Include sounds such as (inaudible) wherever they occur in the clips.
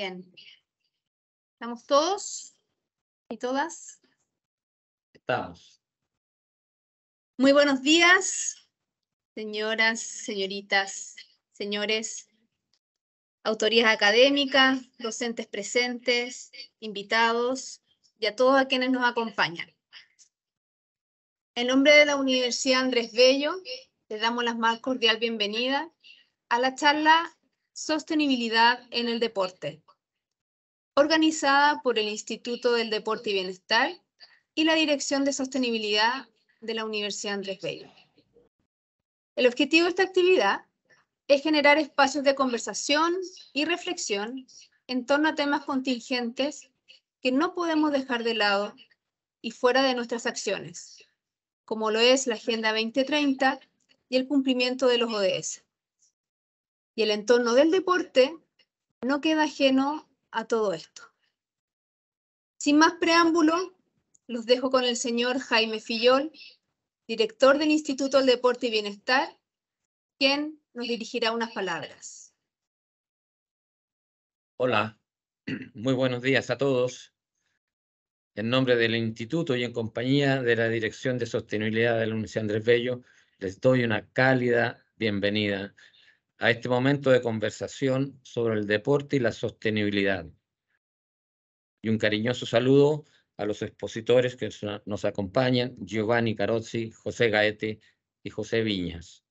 Bien. ¿Estamos todos y todas? Estamos. Muy buenos días, señoras, señoritas, señores, autorías académicas, docentes presentes, invitados y a todos a quienes nos acompañan. En nombre de la Universidad Andrés Bello, les damos la más cordial bienvenida a la charla Sostenibilidad en el Deporte, organizada por el Instituto del Deporte y Bienestar y la Dirección de Sostenibilidad de la Universidad Andrés Bello. El objetivo de esta actividad es generar espacios de conversación y reflexión en torno a temas contingentes que no podemos dejar de lado y fuera de nuestras acciones, como lo es la Agenda 2030 y el cumplimiento de los ODS. Y el entorno del deporte no queda ajeno a todo esto. Sin más preámbulo, los dejo con el señor Jaime Fillol, director del Instituto del Deporte y Bienestar, quien nos dirigirá unas palabras. Hola, (clears throat) muy buenos días a todos. En nombre del Instituto y en compañía de la Dirección de Sostenibilidad de la Universidad Andrés Bello, les doy una cálida bienvenida a este momento de conversación sobre el deporte y la sostenibilidad. Y un cariñoso saludo a los expositores que nos acompañan, Giovanni Carozzi, José Gaete y José Viñas.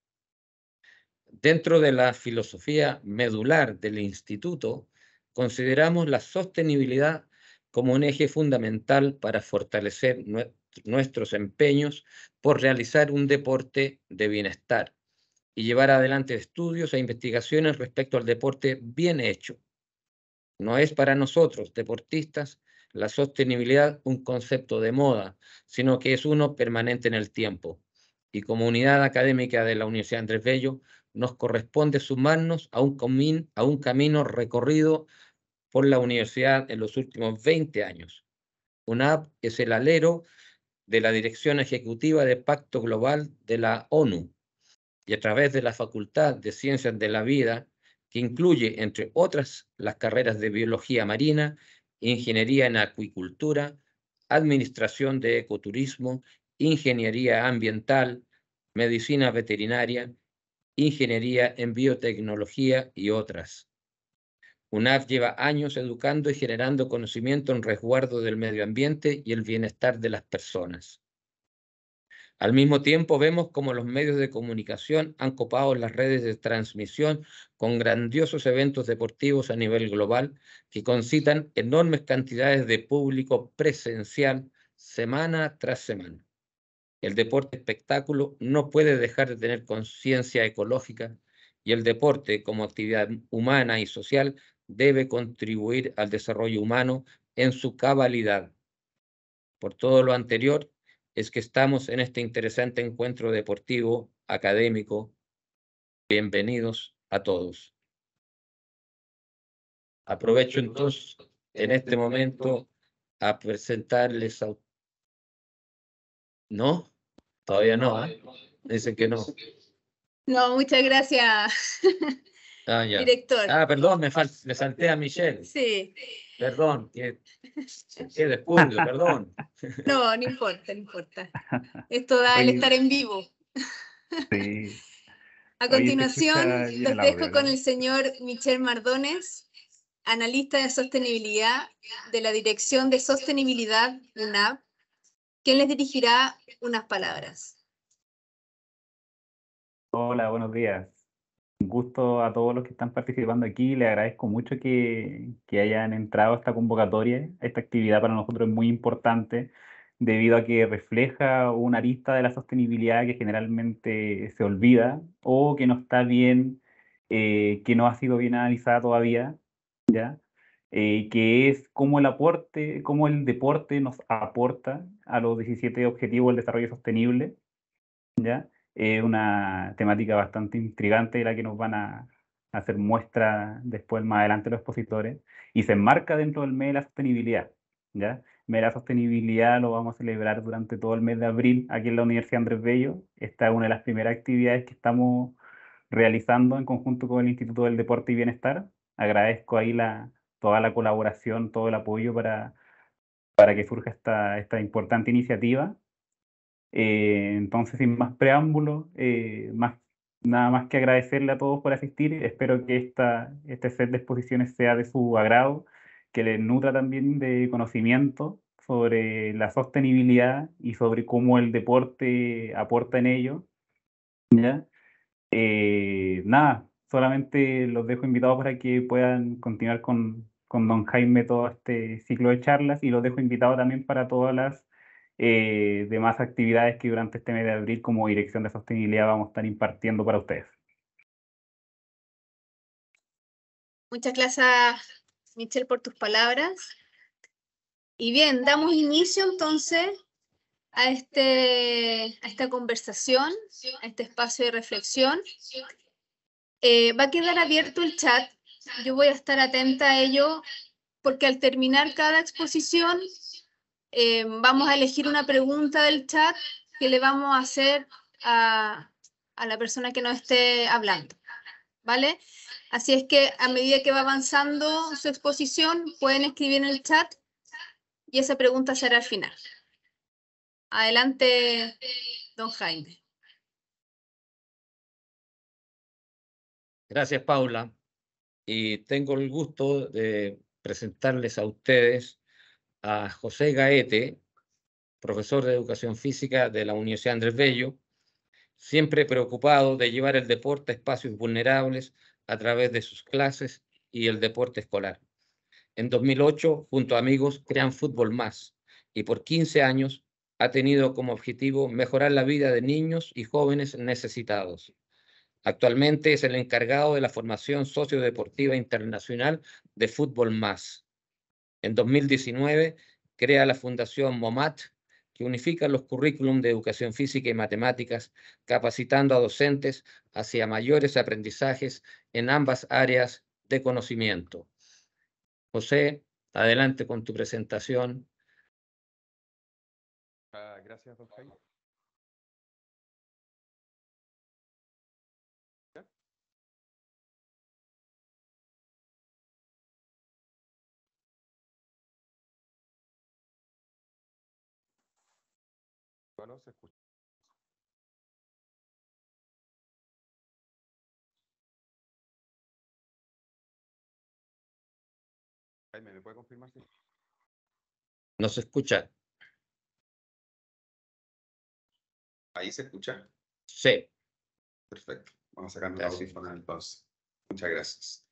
Dentro de la filosofía medular del instituto, consideramos la sostenibilidad como un eje fundamental para fortalecer nuestros empeños por realizar un deporte de bienestar y llevar adelante estudios e investigaciones respecto al deporte bien hecho. No es para nosotros, deportistas, la sostenibilidad un concepto de moda, sino que es uno permanente en el tiempo. Y como unidad académica de la Universidad Andrés Bello, nos corresponde sumarnos a un, a un camino recorrido por la universidad en los últimos 20 años. UNAP es el alero de la Dirección Ejecutiva de Pacto Global de la ONU, y a través de la Facultad de Ciencias de la Vida, que incluye, entre otras, las carreras de Biología Marina, Ingeniería en Acuicultura, Administración de Ecoturismo, Ingeniería Ambiental, Medicina Veterinaria, Ingeniería en Biotecnología y otras. UNAF lleva años educando y generando conocimiento en resguardo del medio ambiente y el bienestar de las personas. Al mismo tiempo vemos cómo los medios de comunicación han copado las redes de transmisión con grandiosos eventos deportivos a nivel global que concitan enormes cantidades de público presencial semana tras semana. El deporte espectáculo no puede dejar de tener conciencia ecológica y el deporte como actividad humana y social debe contribuir al desarrollo humano en su cabalidad. Por todo lo anterior, es que estamos en este interesante encuentro deportivo, académico. Bienvenidos a todos. Aprovecho entonces en este momento a presentarles a... ¿No? Todavía no, ¿eh? Dicen que no. No, muchas gracias. (laughs) Ah, Director. Ah, perdón, me, salté a Michelle. Sí. Perdón, que, que perdón. (laughs) No, no importa, no importa. Esto da el estar en vivo. Sí. A continuación, los dejo con el señor Michel Mardones, analista de sostenibilidad de la Dirección de Sostenibilidad UNAP, quien les dirigirá unas palabras. Hola, buenos días. Un gusto a todos los que están participando aquí. Les agradezco mucho que, hayan entrado a esta convocatoria. Esta actividad para nosotros es muy importante debido a que refleja una arista de la sostenibilidad que generalmente se olvida o que no está bien, eh, que no ha sido bien analizada todavía, ¿ya? Eh, que es cómo el aporte, cómo el deporte nos aporta a los 17 objetivos del desarrollo sostenible, ¿ya? es una temática bastante intrigante y la que nos van a hacer muestra después más adelante los expositores y se enmarca dentro del mes de la sostenibilidad. ¿ya? mes de la sostenibilidad lo vamos a celebrar durante todo el mes de abril aquí en la Universidad Andrés Bello. Esta es una de las primeras actividades que estamos realizando en conjunto con el Instituto del Deporte y Bienestar. Agradezco ahí la, toda la colaboración, todo el apoyo para, que surja esta, esta importante iniciativa eh, entonces, sin más preámbulo eh, nada más que agradecerle a todos por asistir. Espero que esta, este set de exposiciones sea de su agrado, que les nutra también de conocimiento sobre la sostenibilidad y sobre cómo el deporte aporta en ello. ¿ya? Eh, nada, solamente los dejo invitados para que puedan continuar con, con don Jaime todo este ciclo de charlas y los dejo invitados también para todas las eh, de más actividades que durante este mes de abril como Dirección de Sostenibilidad vamos a estar impartiendo para ustedes. Muchas gracias, Michelle, por tus palabras. Y bien, damos inicio entonces a, este, a esta conversación, a este espacio de reflexión. Eh, va a quedar abierto el chat. Yo voy a estar atenta a ello porque al terminar cada exposición eh, vamos a elegir una pregunta del chat que le vamos a hacer a, la persona que nos esté hablando. ¿Vale? Así es que a medida que va avanzando su exposición, pueden escribir en el chat y esa pregunta será al final. Adelante, don Jaime. Gracias, Paula. Y tengo el gusto de presentarles a ustedes a José Gaete, profesor de educación física de la Universidad Andrés Bello, siempre preocupado de llevar el deporte a espacios vulnerables a través de sus clases y el deporte escolar. En 2008, junto a amigos, crean Fútbol Más y por 15 años ha tenido como objetivo mejorar la vida de niños y jóvenes necesitados. Actualmente es el encargado de la formación sociodeportiva internacional de Fútbol Más, en 2019 crea la Fundación MOMAT, que unifica los currículum de educación física y matemáticas, capacitando a docentes hacia mayores aprendizajes en ambas áreas de conocimiento. José, adelante con tu presentación. Ah, gracias, José. Jaime, ¿me puede confirmar si? No se escucha. ¿Ahí se escucha? Sí. Perfecto. Vamos a sacarnos la final entonces. Muchas gracias.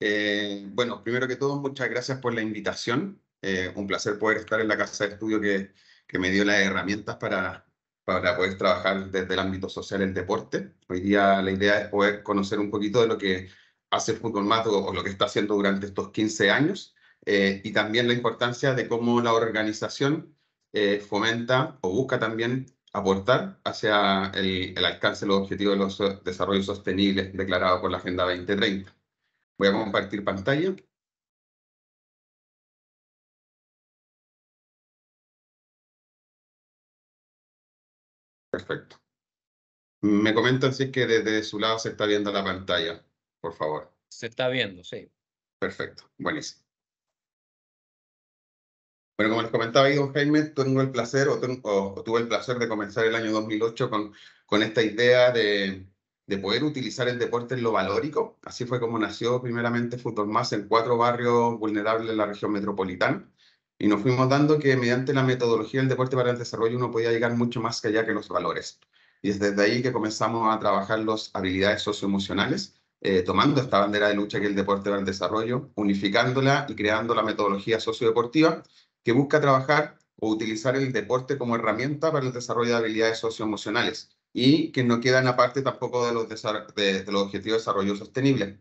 Eh, bueno, primero que todo, muchas gracias por la invitación. Eh, un placer poder estar en la casa de estudio que que me dio las herramientas para, para poder trabajar desde el ámbito social el deporte. Hoy día la idea es poder conocer un poquito de lo que hace fútbol más o, lo que está haciendo durante estos 15 años eh, y también la importancia de cómo la organización eh, fomenta o busca también aportar hacia el, el alcance de los objetivos de los desarrollos sostenibles declarados por la Agenda 2030. Voy a compartir pantalla. Perfecto. Me comentan si es que desde su lado se está viendo la pantalla, por favor. Se está viendo, sí. Perfecto, buenísimo. Bueno, como les comentaba ahí, don Jaime, tengo el placer tuve el placer de comenzar el año 2008 con, con esta idea de, poder utilizar el deporte en lo valórico. Así fue como nació primeramente Fútbol Más en cuatro barrios vulnerables de la región metropolitana y nos fuimos dando que mediante la metodología del deporte para el desarrollo uno podía llegar mucho más allá que los valores. Y es desde ahí que comenzamos a trabajar las habilidades socioemocionales, eh, tomando esta bandera de lucha que es el deporte para el desarrollo, unificándola y creando la metodología sociodeportiva que busca trabajar o utilizar el deporte como herramienta para el desarrollo de habilidades socioemocionales y que no en aparte tampoco de los, de, los objetivos de desarrollo sostenible.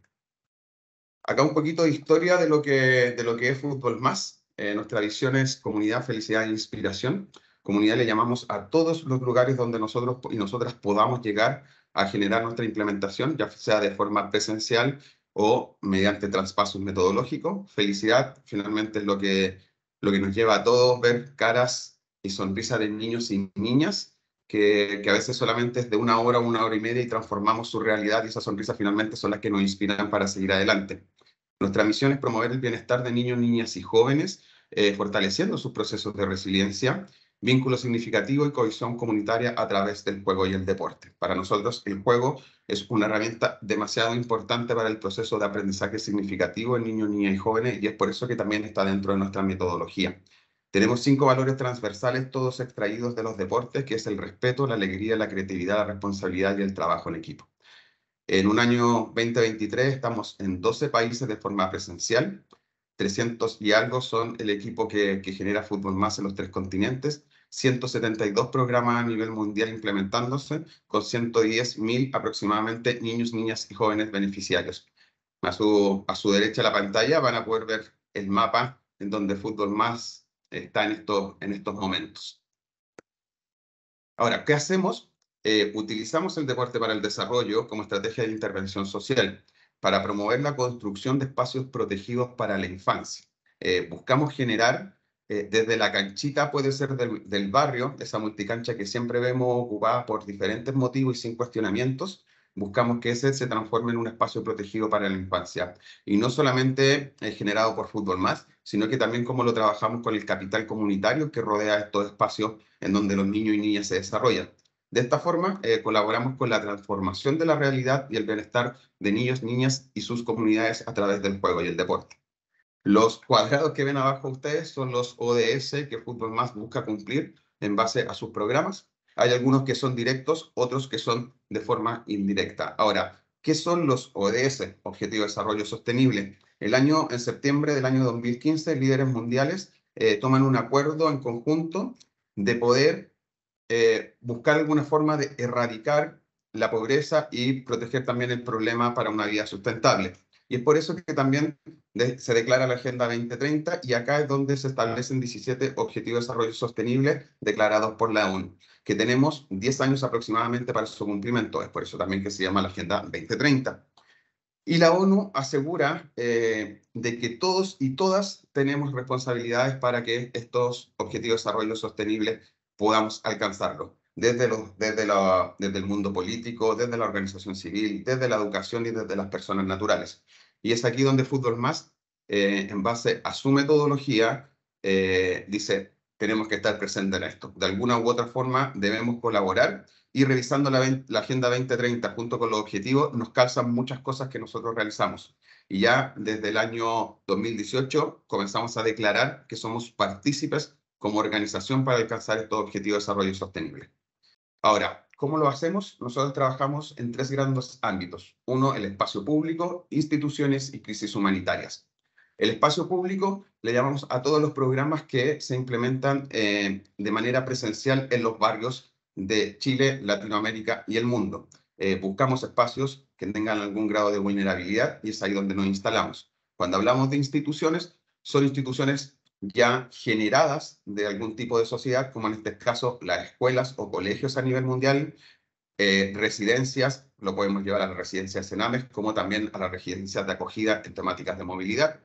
Acá un poquito de historia de lo que, de lo que es Fútbol Más. Eh, nuestra visión es comunidad, felicidad e inspiración. Comunidad le llamamos a todos los lugares donde nosotros y nosotras podamos llegar a generar nuestra implementación, ya sea de forma presencial o mediante traspasos metodológicos. Felicidad finalmente es lo que, lo que nos lleva a todos ver caras y sonrisas de niños y niñas, que, que a veces solamente es de una hora, una hora y media y transformamos su realidad y esas sonrisas finalmente son las que nos inspiran para seguir adelante. Nuestra misión es promover el bienestar de niños, niñas y jóvenes eh, fortaleciendo sus procesos de resiliencia, vínculo significativo y cohesión comunitaria a través del juego y el deporte. Para nosotros, el juego es una herramienta demasiado importante para el proceso de aprendizaje significativo en niños, niñas y jóvenes, y es por eso que también está dentro de nuestra metodología. Tenemos cinco valores transversales, todos extraídos de los deportes, que es el respeto, la alegría, la creatividad, la responsabilidad y el trabajo en equipo. En un año 2023 estamos en 12 países de forma presencial, 300 y algo son el equipo que, que genera Fútbol Más en los tres continentes, 172 programas a nivel mundial implementándose, con 110 mil aproximadamente niños, niñas y jóvenes beneficiarios. A su, a su derecha de la pantalla van a poder ver el mapa en donde Fútbol Más está en estos, en estos momentos. Ahora, ¿qué hacemos? Eh, utilizamos el deporte para el desarrollo como estrategia de intervención social para promover la construcción de espacios protegidos para la infancia. Eh, buscamos generar eh, desde la canchita, puede ser del, barrio, esa multicancha que siempre vemos ocupada por diferentes motivos y sin cuestionamientos, buscamos que ese se transforme en un espacio protegido para la infancia. Y no solamente eh, generado por Fútbol Más, sino que también como lo trabajamos con el capital comunitario que rodea estos espacios en donde los niños y niñas se desarrollan. De esta forma, eh, colaboramos con la transformación de la realidad y el bienestar de niños, niñas y sus comunidades a través del juego y el deporte. Los cuadrados que ven abajo ustedes son los ODS que Fútbol Más busca cumplir en base a sus programas. Hay algunos que son directos, otros que son de forma indirecta. Ahora, ¿qué son los ODS, Objetivo de Desarrollo Sostenible? El año, en septiembre del año 2015, líderes mundiales eh, toman un acuerdo en conjunto de poder eh, buscar alguna forma de erradicar la pobreza y proteger también el problema para una vida sustentable. Y es por eso que también se declara la Agenda 2030 y acá es donde se establecen 17 Objetivos de Desarrollo Sostenible declarados por la ONU, que tenemos 10 años aproximadamente para su cumplimiento. Es por eso también que se llama la Agenda 2030. Y la ONU asegura eh, de que todos y todas tenemos responsabilidades para que estos Objetivos de Desarrollo Sostenible podamos alcanzarlo, desde, los, desde, la, desde el mundo político, desde la organización civil, desde la educación y desde las personas naturales. Y es aquí donde Fútbol Más, eh, en base a su metodología, eh, dice, tenemos que estar presentes en esto. De alguna u otra forma, debemos colaborar y revisando la, Agenda 2030 junto con los objetivos, nos calzan muchas cosas que nosotros realizamos. Y ya desde el año 2018 comenzamos a declarar que somos partícipes como organización para alcanzar estos objetivos de desarrollo sostenible. Ahora, ¿cómo lo hacemos? Nosotros trabajamos en tres grandes ámbitos. Uno, el espacio público, instituciones y crisis humanitarias. El espacio público le llamamos a todos los programas que se implementan eh, de manera presencial en los barrios de Chile, Latinoamérica y el mundo. Eh, buscamos espacios que tengan algún grado de vulnerabilidad y es ahí donde nos instalamos. Cuando hablamos de instituciones, son instituciones ya generadas de algún tipo de sociedad, como en este caso las escuelas o colegios a nivel mundial, eh, residencias, lo podemos llevar a las residencias AMES, como también a las residencias de acogida en temáticas de movilidad,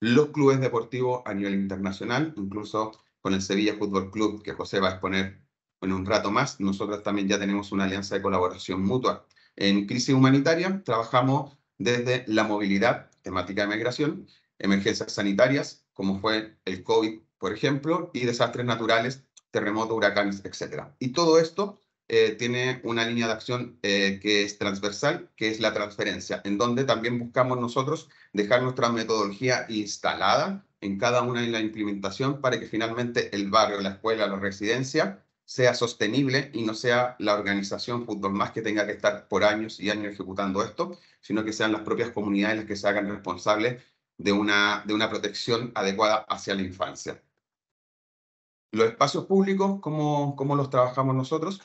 los clubes deportivos a nivel internacional, incluso con el Sevilla Fútbol Club, que José va a exponer en un rato más, nosotros también ya tenemos una alianza de colaboración mutua. En crisis humanitaria trabajamos desde la movilidad, temática de migración, emergencias sanitarias, como fue el COVID, por ejemplo, y desastres naturales, terremotos, huracanes, etc. Y todo esto eh, tiene una línea de acción eh, que es transversal, que es la transferencia, en donde también buscamos nosotros dejar nuestra metodología instalada en cada una de la implementación para que finalmente el barrio, la escuela, la residencia sea sostenible y no sea la organización Fútbol Más que tenga que estar por años y años ejecutando esto, sino que sean las propias comunidades las que se hagan responsables de una, de una protección adecuada hacia la infancia. Los espacios públicos, ¿cómo, los trabajamos nosotros?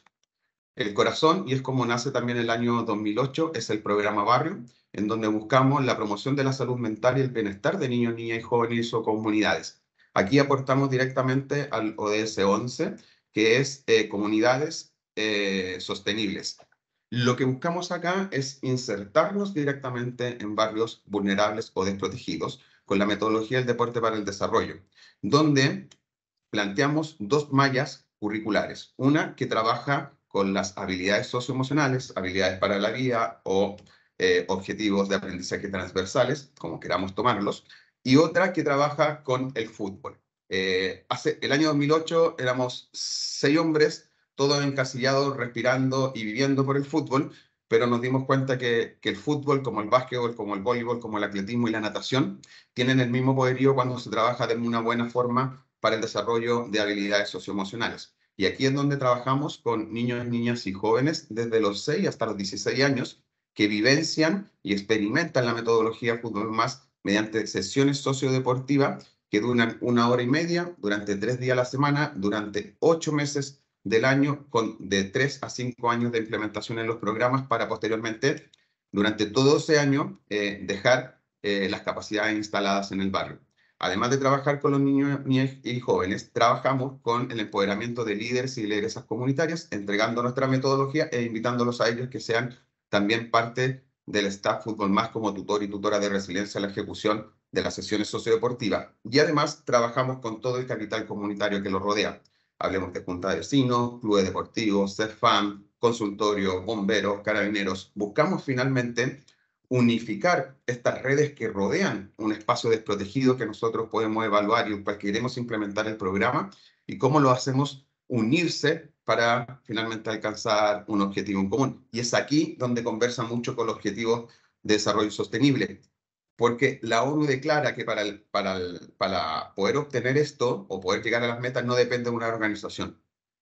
El corazón, y es como nace también el año 2008, es el programa Barrio, en donde buscamos la promoción de la salud mental y el bienestar de niños, niñas y jóvenes o comunidades. Aquí aportamos directamente al ODS 11, que es eh, comunidades eh, sostenibles. Lo que buscamos acá es insertarnos directamente en barrios vulnerables o desprotegidos con la metodología del deporte para el desarrollo, donde planteamos dos mallas curriculares. Una que trabaja con las habilidades socioemocionales, habilidades para la vida o eh, objetivos de aprendizaje transversales, como queramos tomarlos, y otra que trabaja con el fútbol. Eh, hace el año 2008 éramos seis hombres todos encasillados, respirando y viviendo por el fútbol, pero nos dimos cuenta que, el fútbol, como el básquetbol, como el voleibol, como el atletismo y la natación, tienen el mismo poderío cuando se trabaja de una buena forma para el desarrollo de habilidades socioemocionales. Y aquí es donde trabajamos con niños, niñas y jóvenes desde los 6 hasta los 16 años que vivencian y experimentan la metodología Fútbol Más mediante sesiones sociodeportivas que duran una hora y media durante tres días a la semana, durante ocho meses del año con de tres a cinco años de implementación en los programas para posteriormente, durante todo ese año, eh, dejar eh, las capacidades instaladas en el barrio. Además de trabajar con los niños, y jóvenes, trabajamos con el empoderamiento de líderes y lideresas comunitarias, entregando nuestra metodología e invitándolos a ellos que sean también parte del staff Fútbol Más como tutor y tutora de resiliencia en la ejecución de las sesiones sociodeportivas. Y además trabajamos con todo el capital comunitario que los rodea. Hablemos de punta de Vecinos, Clubes Deportivos, CEFAM, Consultorio, Bomberos, Carabineros. Buscamos finalmente unificar estas redes que rodean un espacio desprotegido que nosotros podemos evaluar y para pues que iremos implementar el programa y cómo lo hacemos unirse para finalmente alcanzar un objetivo en común. Y es aquí donde conversa mucho con los objetivos de desarrollo sostenible porque la ONU declara que para, para, para poder obtener esto o poder llegar a las metas no depende de una organización,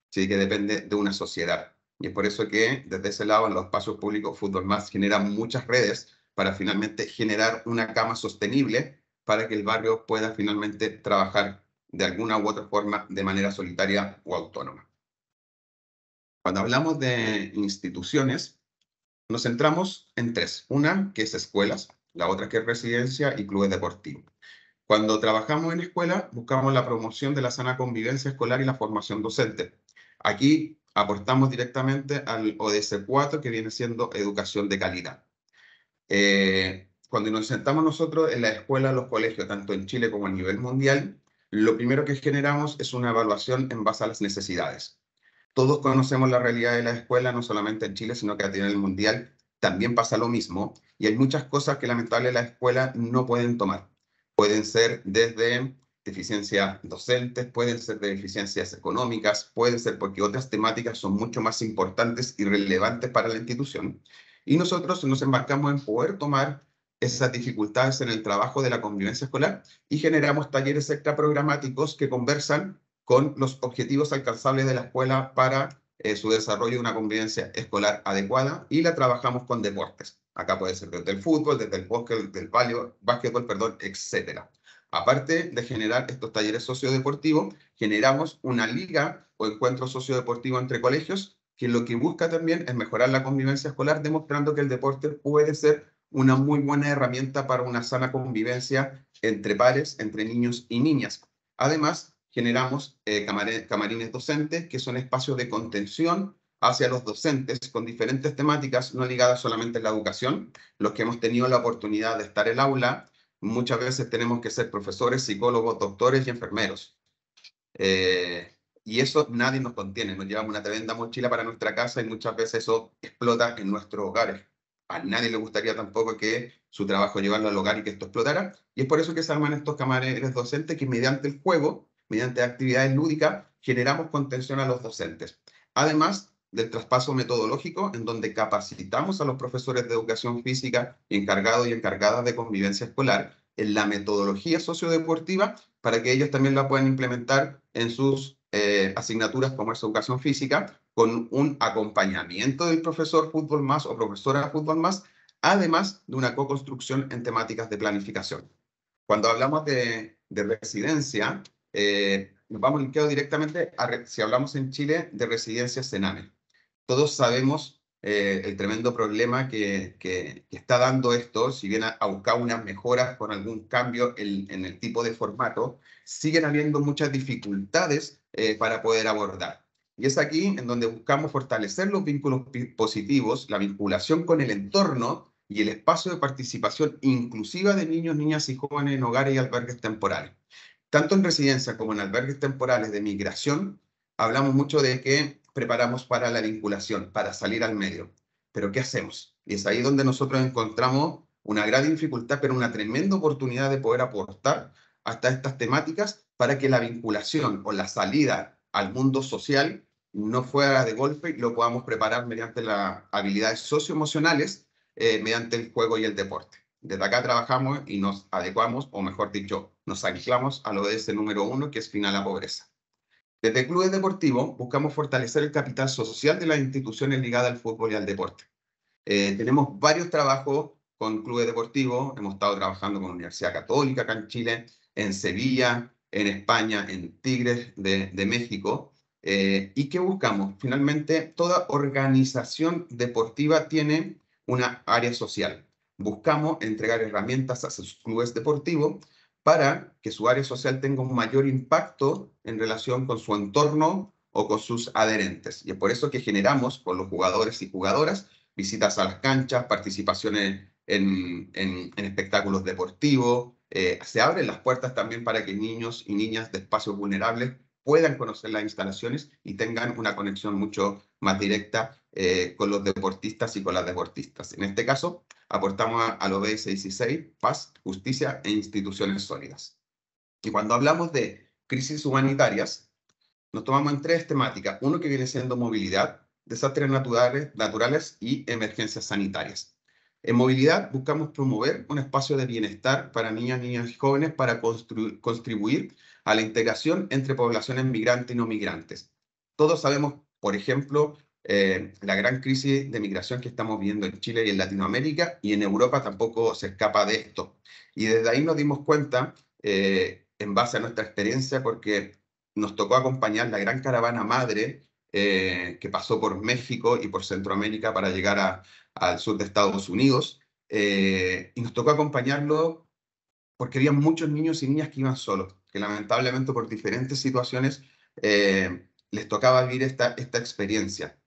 sí que depende de una sociedad. Y es por eso que desde ese lado en los espacios públicos Fútbol Más genera muchas redes para finalmente generar una cama sostenible para que el barrio pueda finalmente trabajar de alguna u otra forma de manera solitaria o autónoma. Cuando hablamos de instituciones, nos centramos en tres. Una, que es escuelas, la otra que es residencia y clubes deportivos. Cuando trabajamos en escuela, buscamos la promoción de la sana convivencia escolar y la formación docente. Aquí aportamos directamente al ODS 4, que viene siendo educación de calidad. Eh, cuando nos sentamos nosotros en la escuela, los colegios, tanto en Chile como a nivel mundial, lo primero que generamos es una evaluación en base a las necesidades. Todos conocemos la realidad de la escuela, no solamente en Chile, sino que a nivel mundial, también pasa lo mismo y hay muchas cosas que lamentablemente la escuela no pueden tomar. Pueden ser desde deficiencias docentes, pueden ser de deficiencias económicas, pueden ser porque otras temáticas son mucho más importantes y relevantes para la institución. Y nosotros nos embarcamos en poder tomar esas dificultades en el trabajo de la convivencia escolar y generamos talleres extra programáticos que conversan con los objetivos alcanzables de la escuela para eh, su desarrollo de una convivencia escolar adecuada y la trabajamos con deportes. Acá puede ser desde el fútbol, desde el básquet, del palio, básquetbol, perdón, etc. Aparte de generar estos talleres sociodeportivos, generamos una liga o encuentro sociodeportivo entre colegios que lo que busca también es mejorar la convivencia escolar, demostrando que el deporte puede ser una muy buena herramienta para una sana convivencia entre pares, entre niños y niñas. Además, generamos eh, camarines docentes, que son espacios de contención hacia los docentes con diferentes temáticas no ligadas solamente a la educación. Los que hemos tenido la oportunidad de estar en el aula, muchas veces tenemos que ser profesores, psicólogos, doctores y enfermeros. Eh, y eso nadie nos contiene, nos llevamos una tremenda mochila para nuestra casa y muchas veces eso explota en nuestros hogares. A nadie le gustaría tampoco que su trabajo llevarlo al hogar y que esto explotara. Y es por eso que se arman estos camarines docentes que mediante el juego mediante actividades lúdicas, generamos contención a los docentes. Además del traspaso metodológico, en donde capacitamos a los profesores de educación física encargados y encargadas de convivencia escolar en la metodología sociodeportiva para que ellos también la puedan implementar en sus eh, asignaturas como es educación física, con un acompañamiento del profesor fútbol más o profesora fútbol más, además de una co-construcción en temáticas de planificación. Cuando hablamos de, de residencia, eh, nos vamos directamente a, si hablamos en Chile, de residencias sename Todos sabemos eh, el tremendo problema que, está dando esto, si bien ha buscado unas mejoras con algún cambio en, el tipo de formato, siguen habiendo muchas dificultades eh, para poder abordar. Y es aquí en donde buscamos fortalecer los vínculos positivos, la vinculación con el entorno y el espacio de participación inclusiva de niños, niñas y jóvenes en hogares y albergues temporales. Tanto en residencias como en albergues temporales de migración, hablamos mucho de que preparamos para la vinculación, para salir al medio. Pero ¿qué hacemos? Y es ahí donde nosotros encontramos una gran dificultad, pero una tremenda oportunidad de poder aportar hasta estas temáticas para que la vinculación o la salida al mundo social no fuera de golpe y lo podamos preparar mediante las habilidades socioemocionales, eh, mediante el juego y el deporte. Desde acá trabajamos y nos adecuamos, o mejor dicho, nos anclamos a lo de ese número uno, que es fin a la pobreza. Desde Clubes Deportivos buscamos fortalecer el capital social de las instituciones ligadas al fútbol y al deporte. Eh, tenemos varios trabajos con clubes deportivos, hemos estado trabajando con la Universidad Católica acá en Chile, en Sevilla, en España, en Tigres de, México. Eh, ¿Y qué buscamos? Finalmente, toda organización deportiva tiene una área social. Buscamos entregar herramientas a sus clubes deportivos para que su área social tenga un mayor impacto en relación con su entorno o con sus adherentes. Y es por eso que generamos con los jugadores y jugadoras visitas a las canchas, participaciones en, espectáculos deportivos. Eh, se abren las puertas también para que niños y niñas de espacios vulnerables puedan conocer las instalaciones y tengan una conexión mucho más directa eh, con los deportistas y con las deportistas. En este caso, aportamos a, lo b 16, paz, justicia e instituciones sólidas. Y cuando hablamos de crisis humanitarias, nos tomamos en tres temáticas. Uno que viene siendo movilidad, desastres naturales, naturales y emergencias sanitarias. En movilidad buscamos promover un espacio de bienestar para niñas, niñas y jóvenes para contribuir a la integración entre poblaciones migrantes y no migrantes. Todos sabemos, por ejemplo, eh, la gran crisis de migración que estamos viendo en Chile y en Latinoamérica y en Europa tampoco se escapa de esto. Y desde ahí nos dimos cuenta, eh, en base a nuestra experiencia, porque nos tocó acompañar la gran caravana madre eh, que pasó por México y por Centroamérica para llegar al sur de Estados Unidos. y nos tocó acompañarlo porque había muchos niños y niñas que iban solos que lamentablemente por diferentes situaciones eh, les tocaba vivir esta, esta experiencia.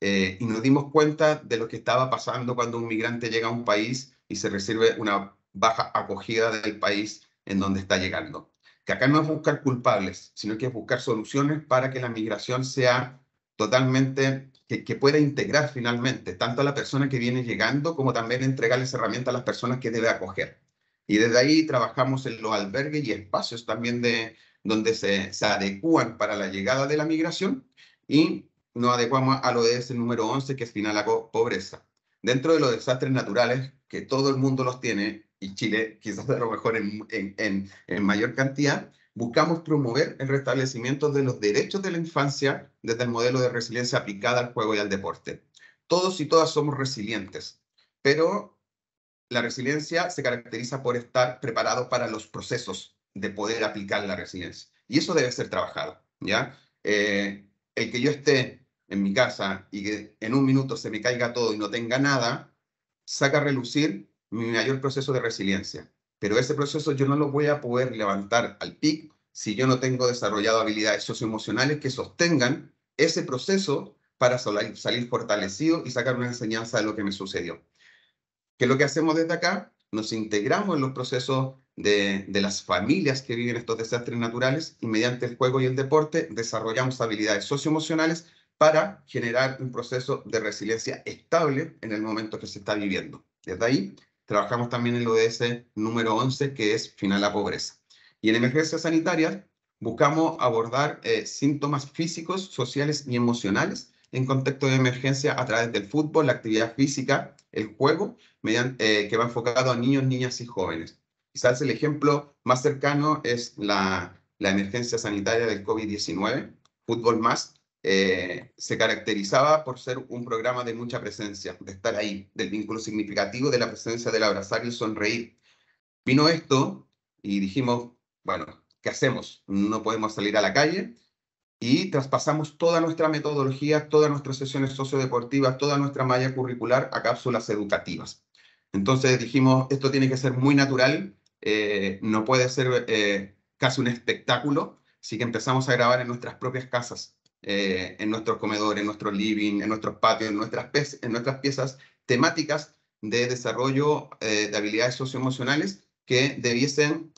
Eh, y nos dimos cuenta de lo que estaba pasando cuando un migrante llega a un país y se recibe una baja acogida del país en donde está llegando. Que acá no es buscar culpables, sino que es buscar soluciones para que la migración sea totalmente, que pueda integrar finalmente tanto a la persona que viene llegando como también entregarles herramientas a las personas que debe acoger. Y desde ahí trabajamos en los albergues y espacios también de, donde se, se adecúan para la llegada de la migración y nos adecuamos a lo de ese número 11, que es final a pobreza. Dentro de los desastres naturales, que todo el mundo los tiene, y Chile quizás a lo mejor en, en, en mayor cantidad, buscamos promover el restablecimiento de los derechos de la infancia desde el modelo de resiliencia aplicada al juego y al deporte. Todos y todas somos resilientes, pero la resiliencia se caracteriza por estar preparado para los procesos de poder aplicar la resiliencia. Y eso debe ser trabajado, ¿ya? Eh, el que yo esté en mi casa y que en un minuto se me caiga todo y no tenga nada, saca a relucir mi mayor proceso de resiliencia. Pero ese proceso yo no lo voy a poder levantar al pic si yo no tengo desarrollado habilidades socioemocionales que sostengan ese proceso para salir fortalecido y sacar una enseñanza de lo que me sucedió. ¿Qué es lo que hacemos desde acá? Nos integramos en los procesos de, de, las familias que viven estos desastres naturales y mediante el juego y el deporte desarrollamos habilidades socioemocionales para generar un proceso de resiliencia estable en el momento que se está viviendo. Desde ahí trabajamos también en el ODS número 11, que es final a pobreza. Y en emergencias sanitarias buscamos abordar eh, síntomas físicos, sociales y emocionales en contexto de emergencia a través del fútbol, la actividad física, el juego, eh, que va enfocado a niños, niñas y jóvenes. Quizás el ejemplo más cercano es la, la emergencia sanitaria del COVID-19. Fútbol Más eh, se caracterizaba por ser un programa de mucha presencia, de estar ahí, del vínculo significativo de la presencia del abrazar y sonreír. Vino esto y dijimos, bueno, ¿qué hacemos? No podemos salir a la calle, y traspasamos toda nuestra metodología, todas nuestras sesiones sociodeportivas, toda nuestra malla curricular a cápsulas educativas. Entonces dijimos, esto tiene que ser muy natural, eh, no puede ser eh, casi un espectáculo, así que empezamos a grabar en nuestras propias casas, eh, en nuestros comedores, en nuestro living, en nuestros patios, en nuestras, en nuestras piezas temáticas de desarrollo de habilidades socioemocionales que debiesen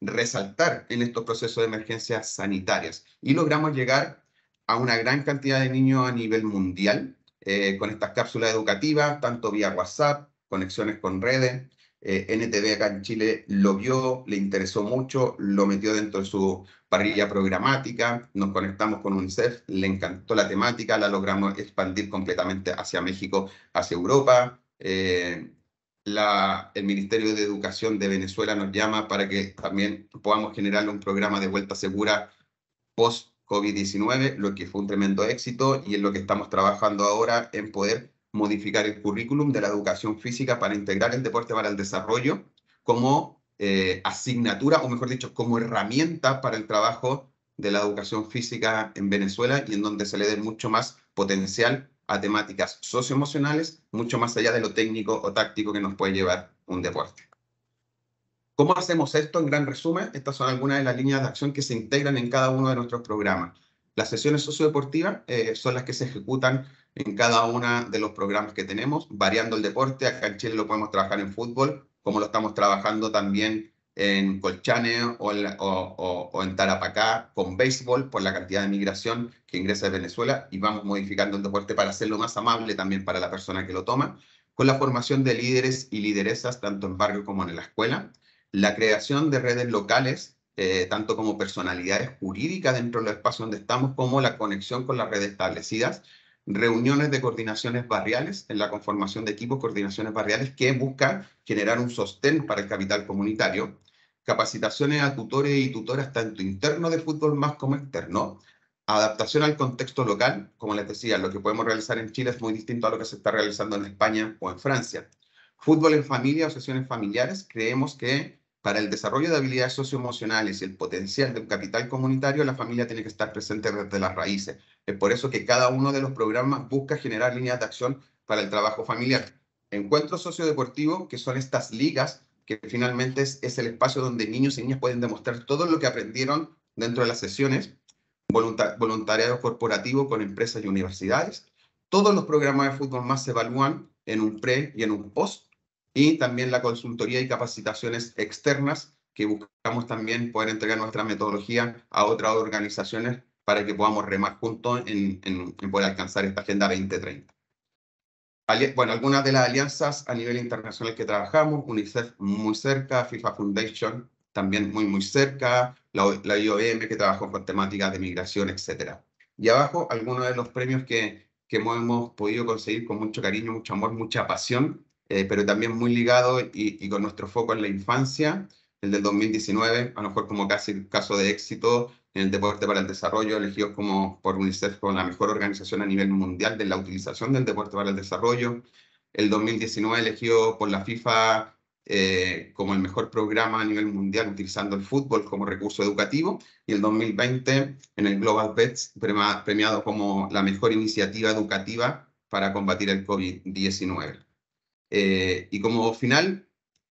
resaltar en estos procesos de emergencias sanitarias. Y logramos llegar a una gran cantidad de niños a nivel mundial eh, con estas cápsulas educativas, tanto vía WhatsApp, conexiones con redes. Eh, NTV acá en Chile lo vio, le interesó mucho, lo metió dentro de su parrilla programática, nos conectamos con UNICEF, le encantó la temática, la logramos expandir completamente hacia México, hacia Europa. Eh, el Ministerio de Educación de Venezuela nos llama para que también podamos generar un programa de vuelta segura post-COVID-19, lo que fue un tremendo éxito y en lo que estamos trabajando ahora en poder modificar el currículum de la educación física para integrar el deporte para el desarrollo como eh, asignatura, o mejor dicho, como herramienta para el trabajo de la educación física en Venezuela y en donde se le dé mucho más potencial a temáticas socioemocionales, mucho más allá de lo técnico o táctico que nos puede llevar un deporte. ¿Cómo hacemos esto? En gran resumen, estas son algunas de las líneas de acción que se integran en cada uno de nuestros programas. Las sesiones sociodeportivas eh, son las que se ejecutan en cada uno de los programas que tenemos, variando el deporte. Acá en Chile lo podemos trabajar en fútbol, como lo estamos trabajando también en Colchane o en, Tarapacá con béisbol por la cantidad de migración que ingresa de Venezuela y vamos modificando el deporte para hacerlo más amable también para la persona que lo toma, con la formación de líderes y lideresas tanto en barrio como en la escuela, la creación de redes locales, eh, tanto como personalidades jurídicas dentro del espacio donde estamos, como la conexión con las redes establecidas, reuniones de coordinaciones barriales en la conformación de equipos, coordinaciones barriales que buscan generar un sostén para el capital comunitario, capacitaciones a tutores y tutoras tanto interno de fútbol más como externo, adaptación al contexto local, como les decía, lo que podemos realizar en Chile es muy distinto a lo que se está realizando en España o en Francia. Fútbol en familia o sesiones familiares, creemos que para el desarrollo de habilidades socioemocionales y el potencial de un capital comunitario, la familia tiene que estar presente desde las raíces. Es por eso que cada uno de los programas busca generar líneas de acción para el trabajo familiar. Encuentros sociodeportivo que son estas ligas que finalmente es, el espacio donde niños y niñas pueden demostrar todo lo que aprendieron dentro de las sesiones, voluntariado corporativo con empresas y universidades. Todos los programas de fútbol más se evalúan en un pre y en un post, y también la consultoría y capacitaciones externas que buscamos también poder entregar nuestra metodología a otras organizaciones para que podamos remar juntos en, en poder alcanzar esta Agenda 2030 bueno, algunas de las alianzas a nivel internacional que trabajamos, UNICEF muy cerca, FIFA Foundation también muy, muy cerca, la, la IOM que trabajó con temáticas de migración, etc. Y abajo, algunos de los premios que, que hemos podido conseguir con mucho cariño, mucho amor, mucha pasión, eh, pero también muy ligado y, y, con nuestro foco en la infancia, el del 2019, a lo mejor como casi caso de éxito, en el deporte para el desarrollo, elegido como por UNICEF como la mejor organización a nivel mundial de la utilización del deporte para el desarrollo. El 2019 elegido por la FIFA eh, como el mejor programa a nivel mundial utilizando el fútbol como recurso educativo y el 2020 en el Global Pets premiado como la mejor iniciativa educativa para combatir el COVID-19. Eh, y como final,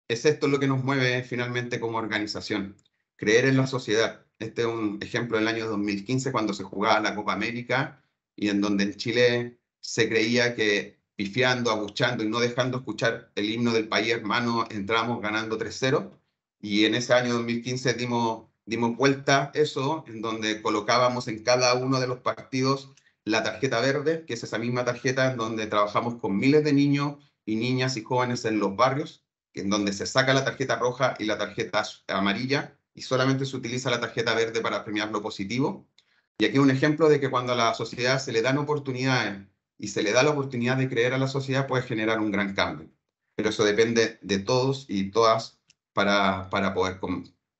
es esto lo que nos mueve finalmente como organización, creer en la sociedad, este es un ejemplo del año 2015 cuando se jugaba la Copa América y en donde en Chile se creía que pifiando, aguchando y no dejando escuchar el himno del país hermano entramos ganando 3-0 y en ese año 2015 dimos, dimos vuelta eso en donde colocábamos en cada uno de los partidos la tarjeta verde, que es esa misma tarjeta en donde trabajamos con miles de niños y niñas y jóvenes en los barrios, en donde se saca la tarjeta roja y la tarjeta amarilla y solamente se utiliza la tarjeta verde para premiar lo positivo. Y aquí un ejemplo de que cuando a la sociedad se le dan oportunidades y se le da la oportunidad de creer a la sociedad, puede generar un gran cambio. Pero eso depende de todos y todas para, para poder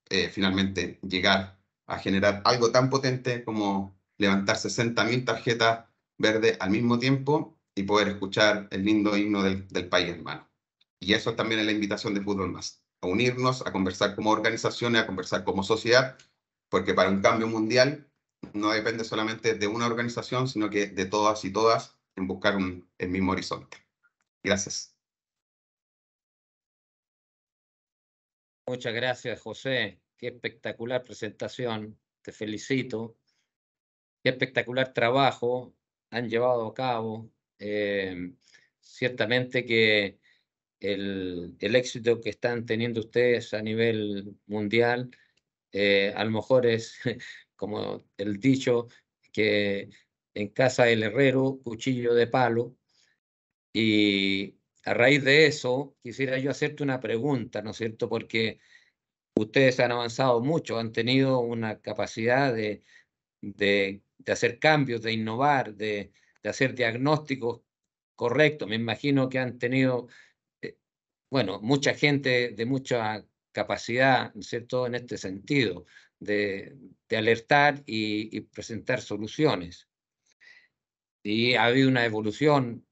eh, finalmente llegar a generar algo tan potente como levantar 60.000 tarjetas verdes al mismo tiempo y poder escuchar el lindo himno del, del país hermano. Y eso también es la invitación de Fútbol Más a unirnos, a conversar como organizaciones, a conversar como sociedad, porque para un cambio mundial no depende solamente de una organización, sino que de todas y todas en buscar el mismo horizonte. Gracias. Muchas gracias, José. Qué espectacular presentación. Te felicito. Qué espectacular trabajo han llevado a cabo. Eh, ciertamente que el, el, éxito que están teniendo ustedes a nivel mundial, eh, a lo mejor es (laughs) como el dicho que en casa del herrero, cuchillo de palo. Y a raíz de eso, quisiera yo hacerte una pregunta, ¿no es cierto? Porque ustedes han avanzado mucho, han tenido una capacidad de, de, de hacer cambios, de innovar, de, de hacer diagnósticos correctos. Me imagino que han tenido bueno, mucha gente de mucha capacidad, ¿cierto?, en este sentido, de, alertar y, presentar soluciones. Y ha habido una evolución,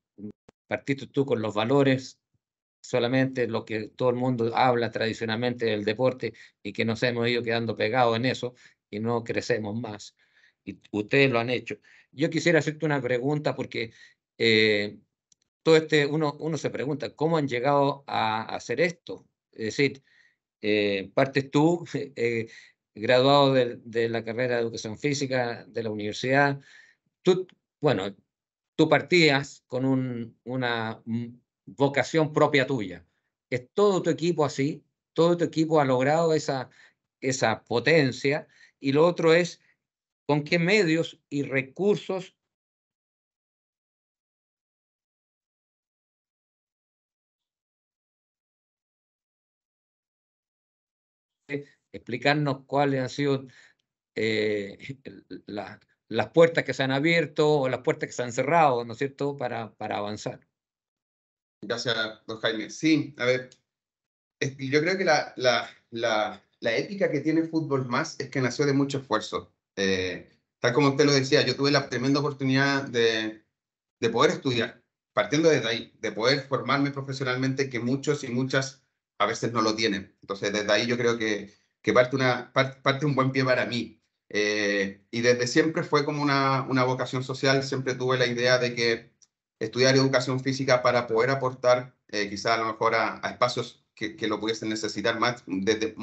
partiste tú con los valores, solamente lo que todo el mundo habla tradicionalmente del deporte y que nos hemos ido quedando pegados en eso y no crecemos más. Y ustedes lo han hecho. Yo quisiera hacerte una pregunta porque eh, todo este, uno, uno se pregunta, ¿cómo han llegado a, hacer esto? Es decir, eh, partes tú, (laughs) eh, graduado de, de, la carrera de educación física de la universidad, tú, bueno, tú partías con un, una vocación propia tuya. Es todo tu equipo así, todo tu equipo ha logrado esa, esa potencia y lo otro es con qué medios y recursos explicarnos cuáles han sido eh, las puertas que se han abierto o las puertas que se han cerrado, ¿no es cierto?, para, para avanzar. Gracias, don Jaime. Sí, a ver, yo creo que la, la, la, ética que tiene Fútbol Más es que nació de mucho esfuerzo. Eh, tal como usted lo decía, yo tuve la tremenda oportunidad de, de poder estudiar, partiendo desde ahí, de poder formarme profesionalmente, que muchos y muchas a veces no lo tienen. Entonces, desde ahí yo creo que, que parte, una, parte, un buen pie para mí. Eh, y desde siempre fue como una, una, vocación social, siempre tuve la idea de que estudiar educación física para poder aportar eh, quizás a lo mejor a, espacios que, que, lo pudiesen necesitar más desde,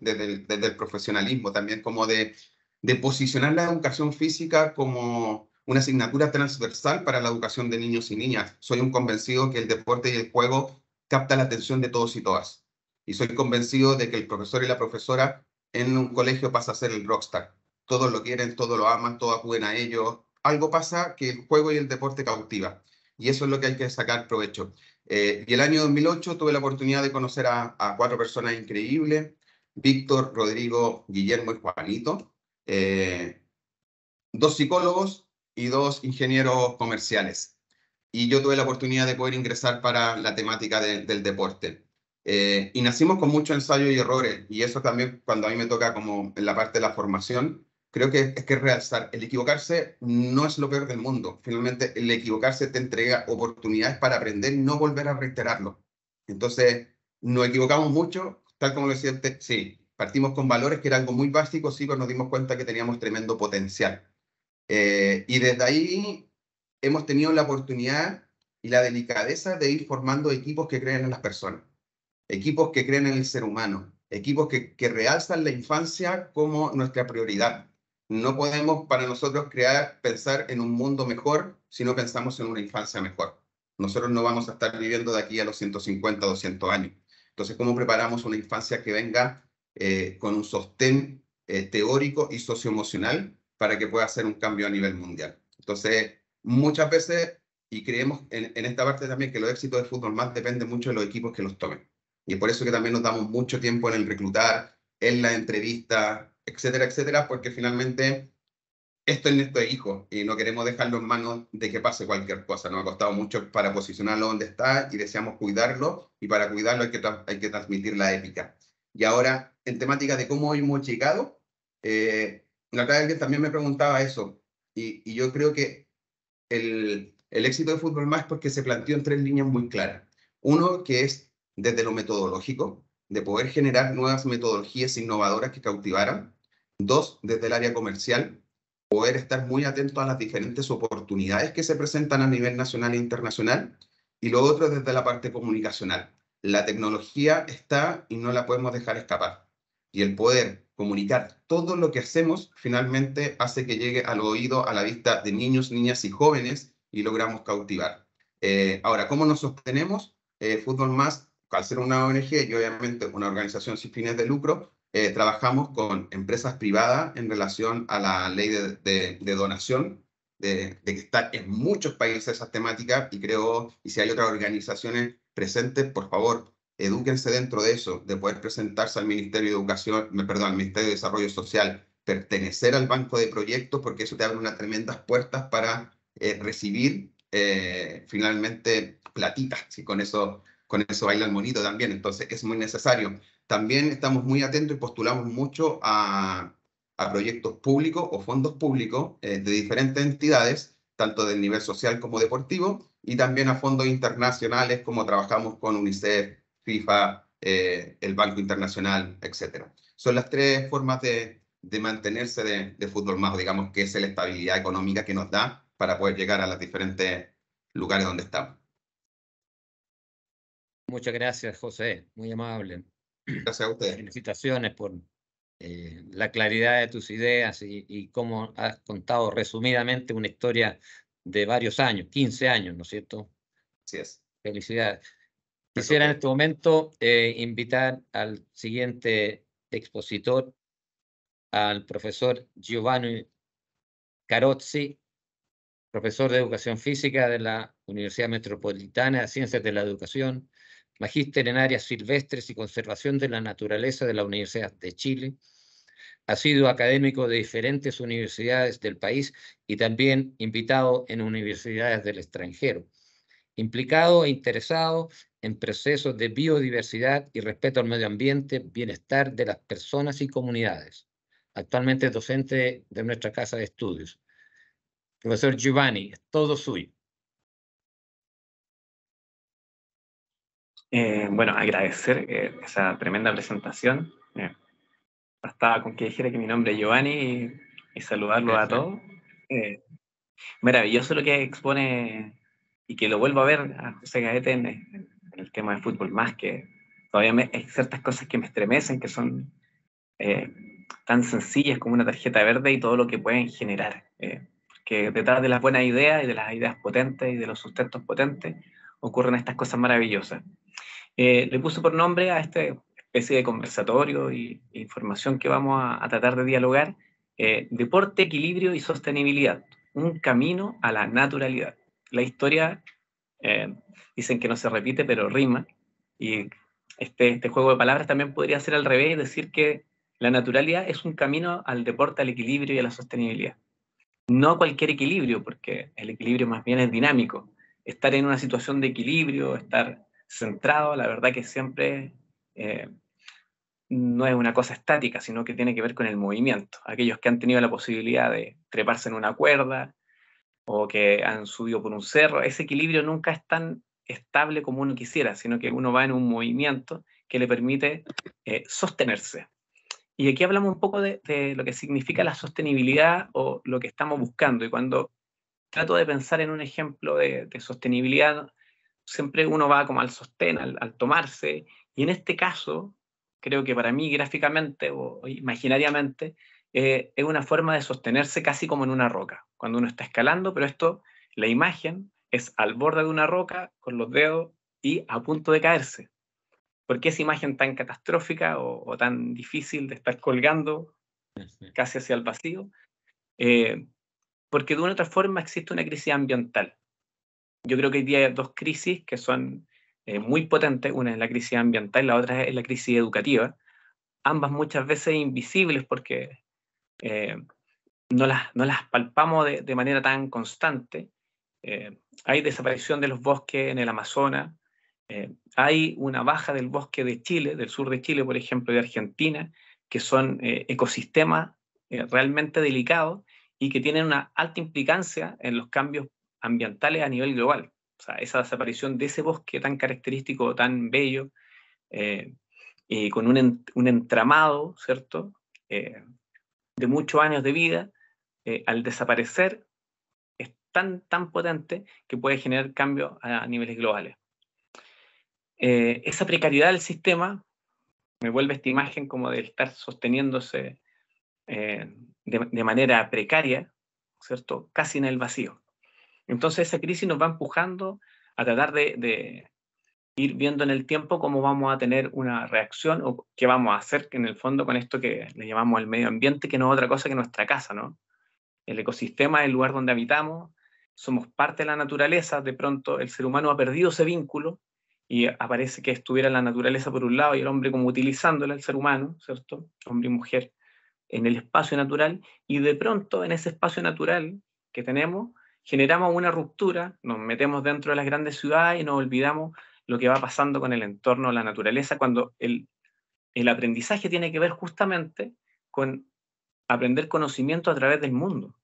desde, el, desde, el, profesionalismo, también como de, de posicionar la educación física como, una asignatura transversal para la educación de niños y niñas. Soy un convencido que el deporte y el juego capta la atención de todos y todas. Y soy convencido de que el profesor y la profesora en un colegio pasa a ser el rockstar. Todos lo quieren, todos lo aman, todos acuden a ellos. Algo pasa que el juego y el deporte cautiva. Y eso es lo que hay que sacar provecho. Eh, y el año 2008 tuve la oportunidad de conocer a, cuatro personas increíbles. Víctor, Rodrigo, Guillermo y Juanito. Eh, dos psicólogos y dos ingenieros comerciales. Y yo tuve la oportunidad de poder ingresar para la temática del deporte. Eh, y nacimos con mucho ensayo y errores, y eso también cuando a mí me toca como en la parte de la formación, creo que es que realzar, el equivocarse no es lo peor del mundo, finalmente el equivocarse te entrega oportunidades para aprender y no volver a reiterarlo. Entonces, nos equivocamos mucho, tal como lo decía sí, partimos con valores que eran algo muy básico, sí, pero nos dimos cuenta que teníamos tremendo potencial. Eh, y desde ahí hemos tenido la oportunidad y la delicadeza de ir formando equipos que creen en las personas equipos que creen en el ser humano, equipos que, que realzan la infancia como nuestra prioridad. No podemos para nosotros crear, pensar en un mundo mejor si no pensamos en una infancia mejor. Nosotros no vamos a estar viviendo de aquí a los 150, 200 años. Entonces, ¿cómo preparamos una infancia que venga eh, con un sostén eh, teórico y socioemocional para que pueda hacer un cambio a nivel mundial? Entonces, muchas veces, y creemos en, en esta parte también que los éxitos del fútbol más dependen mucho de los equipos que los tomen. Y por eso que también nos damos mucho tiempo en el reclutar, en la entrevista, etcétera, etcétera, porque finalmente esto es nuestro hijo y no queremos dejarlo en manos de que pase cualquier cosa. Nos ha costado mucho para posicionarlo donde está y deseamos cuidarlo y para cuidarlo hay que, hay que transmitir la ética. Y ahora, en temática de cómo hemos llegado, la eh, verdad alguien también me preguntaba eso y, y yo creo que el, el éxito de Fútbol Más porque se planteó en tres líneas muy claras. Uno, que es desde lo metodológico, de poder generar nuevas metodologías innovadoras que cautivaran. Dos, desde el área comercial, poder estar muy atento a las diferentes oportunidades que se presentan a nivel nacional e internacional. Y lo otro desde la parte comunicacional. La tecnología está y no la podemos dejar escapar. Y el poder comunicar todo lo que hacemos finalmente hace que llegue al oído, a la vista de niños, niñas y jóvenes y logramos cautivar. Eh, ahora, ¿cómo nos sostenemos? Eh, fútbol Más al ser una ONG y obviamente una organización sin fines de lucro, eh, trabajamos con empresas privadas en relación a la ley de, donación, de, que está en muchos países esa temática y creo, y si hay otras organizaciones presentes, por favor, edúquense dentro de eso, de poder presentarse al Ministerio de Educación, perdón, al Ministerio de Desarrollo Social, pertenecer al banco de proyectos, porque eso te abre unas tremendas puertas para eh, recibir eh, finalmente platitas, si con eso con eso baila el monito también, entonces es muy necesario. También estamos muy atentos y postulamos mucho a, proyectos públicos o fondos públicos eh, de diferentes entidades, tanto del nivel social como deportivo, y también a fondos internacionales como trabajamos con UNICEF, FIFA, eh, el Banco Internacional, etc. Son las tres formas de, mantenerse de, de, fútbol más, digamos que es la estabilidad económica que nos da para poder llegar a los diferentes lugares donde estamos. Muchas gracias, José, muy amable. Gracias a usted. Felicitaciones por eh, la claridad de tus ideas y, cómo has contado resumidamente una historia de varios años, 15 años, ¿no es cierto? Así es. Felicidades. Quisiera en este momento eh, invitar al siguiente expositor, al profesor Giovanni Carozzi, profesor de Educación Física de la Universidad Metropolitana de Ciencias de la Educación, magíster en áreas silvestres y conservación de la naturaleza de la Universidad de Chile. Ha sido académico de diferentes universidades del país y también invitado en universidades del extranjero. Implicado e interesado en procesos de biodiversidad y respeto al medio ambiente, bienestar de las personas y comunidades. Actualmente docente de nuestra casa de estudios. Profesor Giovanni, todo suyo. Eh, bueno, agradecer eh, esa tremenda presentación. Eh, bastaba con que dijera que mi nombre es Giovanni y, saludarlo a todos. maravilloso lo que expone y que lo vuelvo a ver a José Gaete en, el tema de fútbol, más que todavía me, hay ciertas cosas que me estremecen, que son tan sencillas como una tarjeta verde y todo lo que pueden generar. que detrás de las buenas ideas y de las ideas potentes y de los sustentos potentes ocurren estas cosas maravillosas. Eh, le puso por nombre a esta especie de conversatorio e información que vamos a, tratar de dialogar, eh, Deporte, Equilibrio y Sostenibilidad, un camino a la naturalidad. La historia, eh, dicen que no se repite, pero rima, y este, este juego de palabras también podría ser al revés decir que la naturalidad es un camino al deporte, al equilibrio y a la sostenibilidad. No cualquier equilibrio, porque el equilibrio más bien es dinámico, estar en una situación de equilibrio, estar centrado, la verdad que siempre eh, no es una cosa estática, sino que tiene que ver con el movimiento. Aquellos que han tenido la posibilidad de treparse en una cuerda o que han subido por un cerro, ese equilibrio nunca es tan estable como uno quisiera, sino que uno va en un movimiento que le permite eh, sostenerse. Y aquí hablamos un poco de, de, lo que significa la sostenibilidad o lo que estamos buscando. Y cuando trato de pensar en un ejemplo de, sostenibilidad. Siempre uno va como al sostén, al, tomarse, y en este caso, creo que para mí gráficamente o imaginariamente, eh, es una forma de sostenerse casi como en una roca, cuando uno está escalando, pero esto, la imagen es al borde de una roca, con los dedos y a punto de caerse. ¿Por qué esa imagen tan catastrófica o, tan difícil de estar colgando casi hacia el vacío? Eh, porque de una u otra forma existe una crisis ambiental. Yo creo que hoy día hay dos crisis que son eh, muy potentes, una es la crisis ambiental, la otra es la crisis educativa, ambas muchas veces invisibles porque eh, no, las, palpamos de, manera tan constante. Eh, hay desaparición de los bosques en el Amazonas, hay una baja del bosque de Chile, del sur de Chile, por ejemplo, de Argentina, que son ecosistemas realmente delicados y que tienen una alta implicancia en los cambios ambientales a nivel global. O sea, esa desaparición de ese bosque tan característico, tan bello, eh, y con un, entramado, ¿cierto?, eh, de muchos años de vida, eh, al desaparecer, es tan, tan potente que puede generar cambios a, a niveles globales. esa precariedad del sistema me vuelve esta imagen como de estar sosteniéndose eh, de, manera precaria, ¿cierto? Casi en el vacío. Entonces esa crisis nos va empujando a tratar de, ir viendo en el tiempo cómo vamos a tener una reacción o qué vamos a hacer en el fondo con esto que le llamamos el medio ambiente, que no es otra cosa que nuestra casa, ¿no? El ecosistema es el lugar donde habitamos, somos parte de la naturaleza, de pronto el ser humano ha perdido ese vínculo y aparece que estuviera la naturaleza por un lado y el hombre como utilizándola, el ser humano, ¿cierto? Hombre y mujer en el espacio natural y de pronto en ese espacio natural que tenemos generamos una ruptura, nos metemos dentro de las grandes ciudades y nos olvidamos lo que va pasando con el entorno, la naturaleza, cuando el, aprendizaje tiene que ver justamente con aprender conocimiento a través del mundo.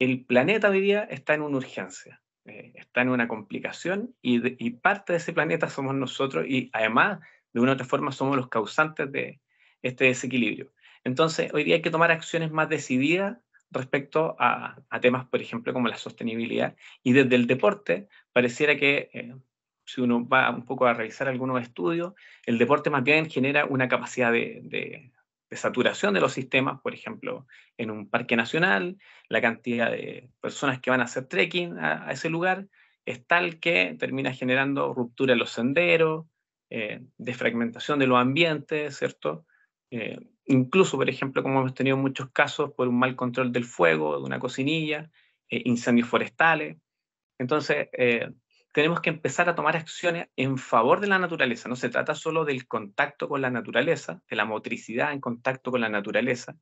El planeta hoy día está en una urgencia, eh, está en una complicación y, y parte de ese planeta somos nosotros y además de una u otra forma somos los causantes de, este desequilibrio. Entonces, hoy día hay que tomar acciones más decididas respecto a, temas, por ejemplo, como la sostenibilidad. Y desde el deporte, pareciera que, eh, si uno va un poco a realizar algunos estudios, el deporte más bien genera una capacidad de, de, saturación de los sistemas, por ejemplo, en un parque nacional, la cantidad de personas que van a hacer trekking a, ese lugar es tal que termina generando ruptura en los senderos, eh, desfragmentación de los ambientes, ¿cierto? Eh, incluso, por ejemplo, como hemos tenido muchos casos por un mal control del fuego, de una cocinilla, eh, incendios forestales. Entonces, eh, tenemos que empezar a tomar acciones en favor de la naturaleza. No se trata solo del contacto con la naturaleza, de la motricidad en contacto con la naturaleza,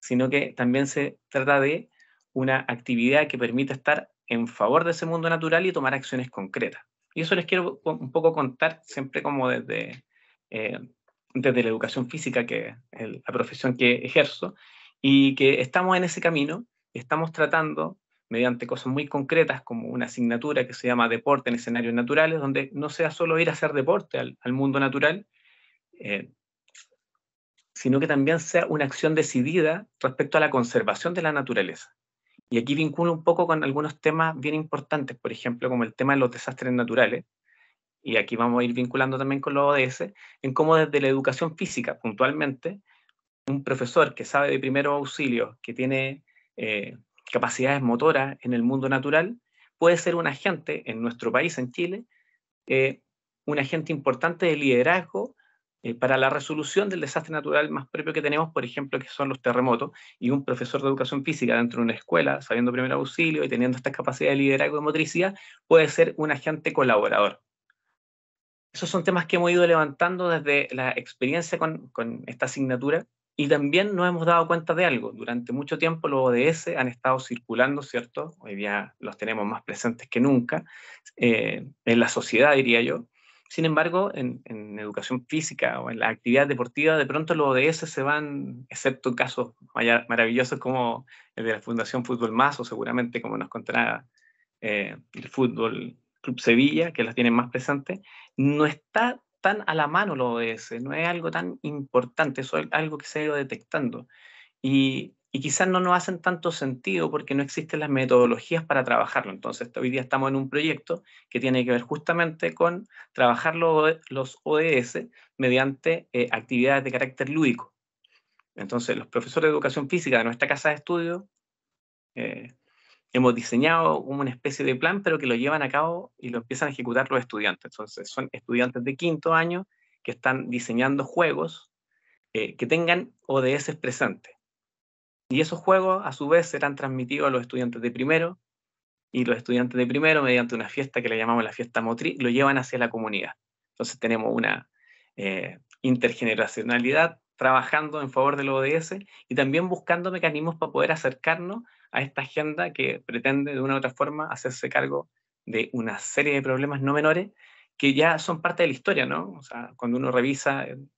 sino que también se trata de una actividad que permita estar en favor de ese mundo natural y tomar acciones concretas. Y eso les quiero un poco contar siempre como desde desde la educación física, que es la profesión que ejerzo, y que estamos en ese camino, estamos tratando mediante cosas muy concretas como una asignatura que se llama deporte en escenarios naturales, donde no sea solo ir a hacer deporte al, mundo natural, eh, sino que también sea una acción decidida respecto a la conservación de la naturaleza. Y aquí vinculo un poco con algunos temas bien importantes, por ejemplo, como el tema de los desastres naturales, y aquí vamos a ir vinculando también con los ODS, en cómo desde la educación física, puntualmente, un profesor que sabe de primeros auxilios, que tiene eh, capacidades motoras en el mundo natural, puede ser un agente en nuestro país, en Chile, eh, un agente importante de liderazgo eh, para la resolución del desastre natural más propio que tenemos, por ejemplo, que son los terremotos, y un profesor de educación física dentro de una escuela, sabiendo primer auxilio y teniendo esta capacidad de liderazgo y motricidad, puede ser un agente colaborador. Esos son temas que hemos ido levantando desde la experiencia con, esta asignatura y también nos hemos dado cuenta de algo. Durante mucho tiempo los ODS han estado circulando, ¿cierto? Hoy día los tenemos más presentes que nunca eh, en la sociedad, diría yo. Sin embargo, en, educación física o en la actividad deportiva, de pronto los ODS se van, excepto casos maravillosos como el de la Fundación Fútbol Más, o seguramente como nos contará eh, el fútbol Club Sevilla, que las tienen más presentes, no está tan a la mano lo ODS, no es algo tan importante, eso es algo que se ha ido detectando. Y, quizás no nos hacen tanto sentido porque no existen las metodologías para trabajarlo. Entonces, hoy día estamos en un proyecto que tiene que ver justamente con trabajar los ODS mediante eh, actividades de carácter lúdico. Entonces, los profesores de educación física de nuestra casa de estudio eh, hemos diseñado una especie de plan, pero que lo llevan a cabo y lo empiezan a ejecutar los estudiantes. Entonces, son estudiantes de quinto año que están diseñando juegos eh, que tengan ODS presentes. Y esos juegos, a su vez, serán transmitidos a los estudiantes de primero, y los estudiantes de primero, mediante una fiesta que le llamamos la fiesta motriz, lo llevan hacia la comunidad. Entonces tenemos una eh, intergeneracionalidad trabajando en favor del ODS y también buscando mecanismos para poder acercarnos a esta agenda que pretende de una u otra forma hacerse cargo de una serie de problemas no menores que ya son parte de la historia, ¿no? O sea, cuando uno revisa, eh, no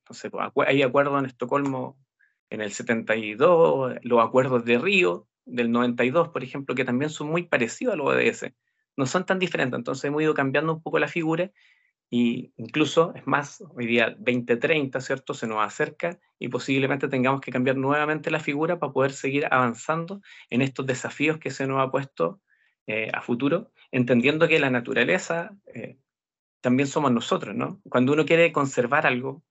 pues, hay acuerdos en Estocolmo en el 72, los acuerdos de Río del 92, por ejemplo, que también son muy parecidos a los ODS, no son tan diferentes, entonces hemos ido cambiando un poco la figura y incluso, es más, hoy día 2030, ¿cierto? Se nos acerca y posiblemente tengamos que cambiar nuevamente la figura para poder seguir avanzando en estos desafíos que se nos ha puesto eh, a futuro, entendiendo que la naturaleza eh, también somos nosotros, ¿no? Cuando uno quiere conservar algo,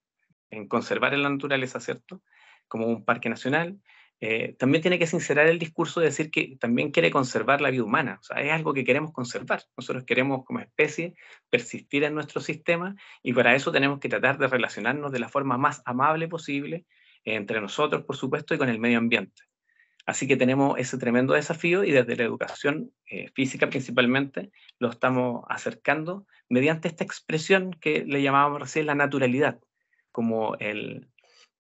en conservar en la naturaleza, ¿cierto? Como un parque nacional, eh, también tiene que sincerar el discurso de decir que también quiere conservar la vida humana. O sea, es algo que queremos conservar. Nosotros queremos como especie persistir en nuestro sistema y para eso tenemos que tratar de relacionarnos de la forma más amable posible entre nosotros, por supuesto, y con el medio ambiente. Así que tenemos ese tremendo desafío y desde la educación eh, física principalmente lo estamos acercando mediante esta expresión que le llamábamos recién la naturalidad, como el,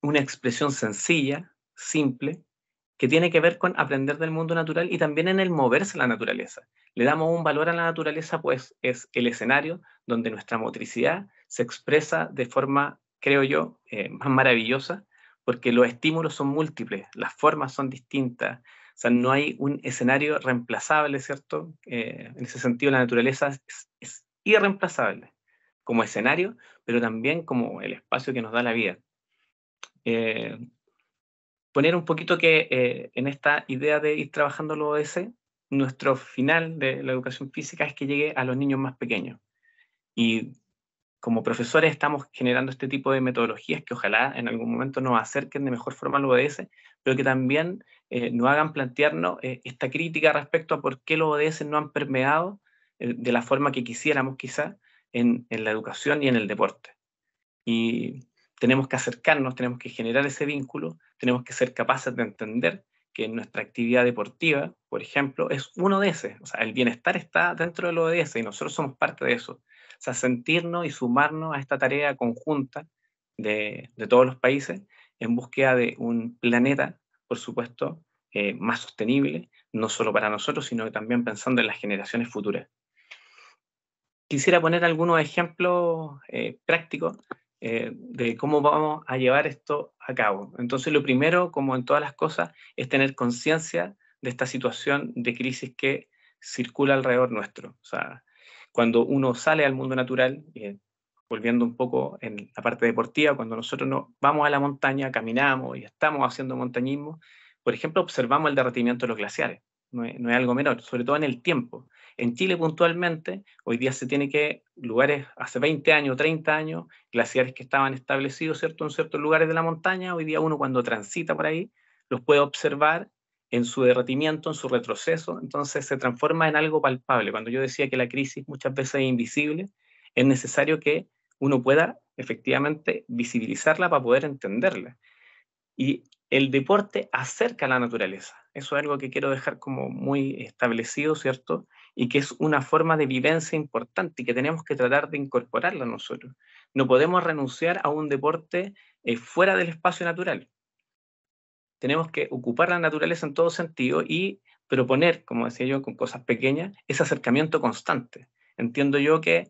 una expresión sencilla, simple, que tiene que ver con aprender del mundo natural y también en el moverse la naturaleza. Le damos un valor a la naturaleza, pues es el escenario donde nuestra motricidad se expresa de forma, creo yo, eh, más maravillosa, porque los estímulos son múltiples, las formas son distintas, o sea, no hay un escenario reemplazable, ¿cierto? Eh, en ese sentido, la naturaleza es, es irreemplazable como escenario, pero también como el espacio que nos da la vida. Eh, poner un poquito que eh, en esta idea de ir trabajando lo ODS, nuestro final de la educación física es que llegue a los niños más pequeños. Y como profesores estamos generando este tipo de metodologías que ojalá en algún momento nos acerquen de mejor forma al ODS, pero que también eh, nos hagan plantearnos eh, esta crítica respecto a por qué los ODS no han permeado eh, de la forma que quisiéramos quizá en, la educación y en el deporte. Y tenemos que acercarnos, tenemos que generar ese vínculo, tenemos que ser capaces de entender que nuestra actividad deportiva, por ejemplo, es uno de esos. O sea, el bienestar está dentro de lo de ese y nosotros somos parte de eso. O sea, sentirnos y sumarnos a esta tarea conjunta de, todos los países en búsqueda de un planeta, por supuesto, eh, más sostenible, no solo para nosotros, sino también pensando en las generaciones futuras. Quisiera poner algunos ejemplos eh, prácticos eh, de cómo vamos a llevar esto a cabo. Entonces, lo primero, como en todas las cosas, es tener conciencia de esta situación de crisis que circula alrededor nuestro. O sea, cuando uno sale al mundo natural, eh, volviendo un poco en la parte deportiva, cuando nosotros vamos a la montaña, caminamos y estamos haciendo montañismo, por ejemplo, observamos el derretimiento de los glaciares no es, algo menor, sobre todo en el tiempo. En Chile puntualmente, hoy día se tiene que lugares, hace 20 años, 30 años, glaciares que estaban establecidos ¿cierto? en ciertos lugares de la montaña, hoy día uno cuando transita por ahí los puede observar en su derretimiento, en su retroceso, entonces se transforma en algo palpable. Cuando yo decía que la crisis muchas veces es invisible, es necesario que uno pueda efectivamente visibilizarla para poder entenderla. Y el deporte acerca a la naturaleza. Eso es algo que quiero dejar como muy establecido, ¿cierto? Y que es una forma de vivencia importante y que tenemos que tratar de incorporarla nosotros. No podemos renunciar a un deporte eh, fuera del espacio natural. Tenemos que ocupar la naturaleza en todo sentido y proponer, como decía yo, con cosas pequeñas, ese acercamiento constante. Entiendo yo que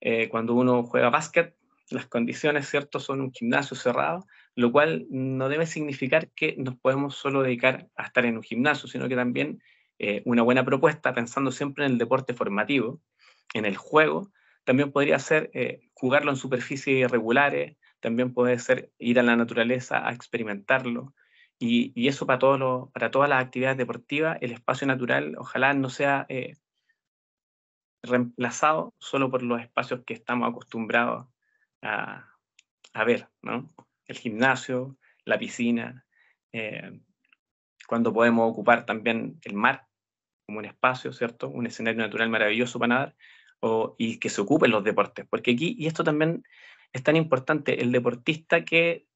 eh, cuando uno juega básquet, las condiciones, ¿cierto?, son un gimnasio cerrado, lo cual no debe significar que nos podemos solo dedicar a estar en un gimnasio, sino que también eh, una buena propuesta, pensando siempre en el deporte formativo, en el juego, también podría ser eh, jugarlo en superficies irregulares, también puede ser ir a la naturaleza a experimentarlo. Y, eso para, todos para todas las actividades deportivas, el espacio natural ojalá no sea eh, reemplazado solo por los espacios que estamos acostumbrados a, a ver, ¿no? el gimnasio, la piscina, eh, cuando podemos ocupar también el mar como un espacio, ¿cierto? Un escenario natural maravilloso para nadar, y que se ocupen los deportes, porque aquí, y esto también es tan importante, el deportista que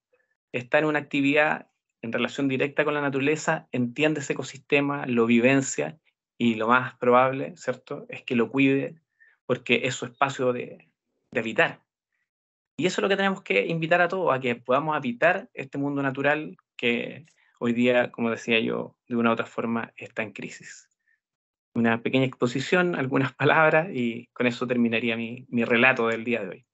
está en una actividad en relación directa con la naturaleza, entiende ese ecosistema, lo vivencia y lo más probable, ¿cierto?, es que lo cuide porque es su espacio de, de habitar. Y eso es lo que tenemos que invitar a todos, a que podamos habitar este mundo natural que hoy día, como decía yo, de una u otra forma está en crisis. Una pequeña exposición, algunas (laughs) palabras y con eso terminaría mi, relato del día de hoy.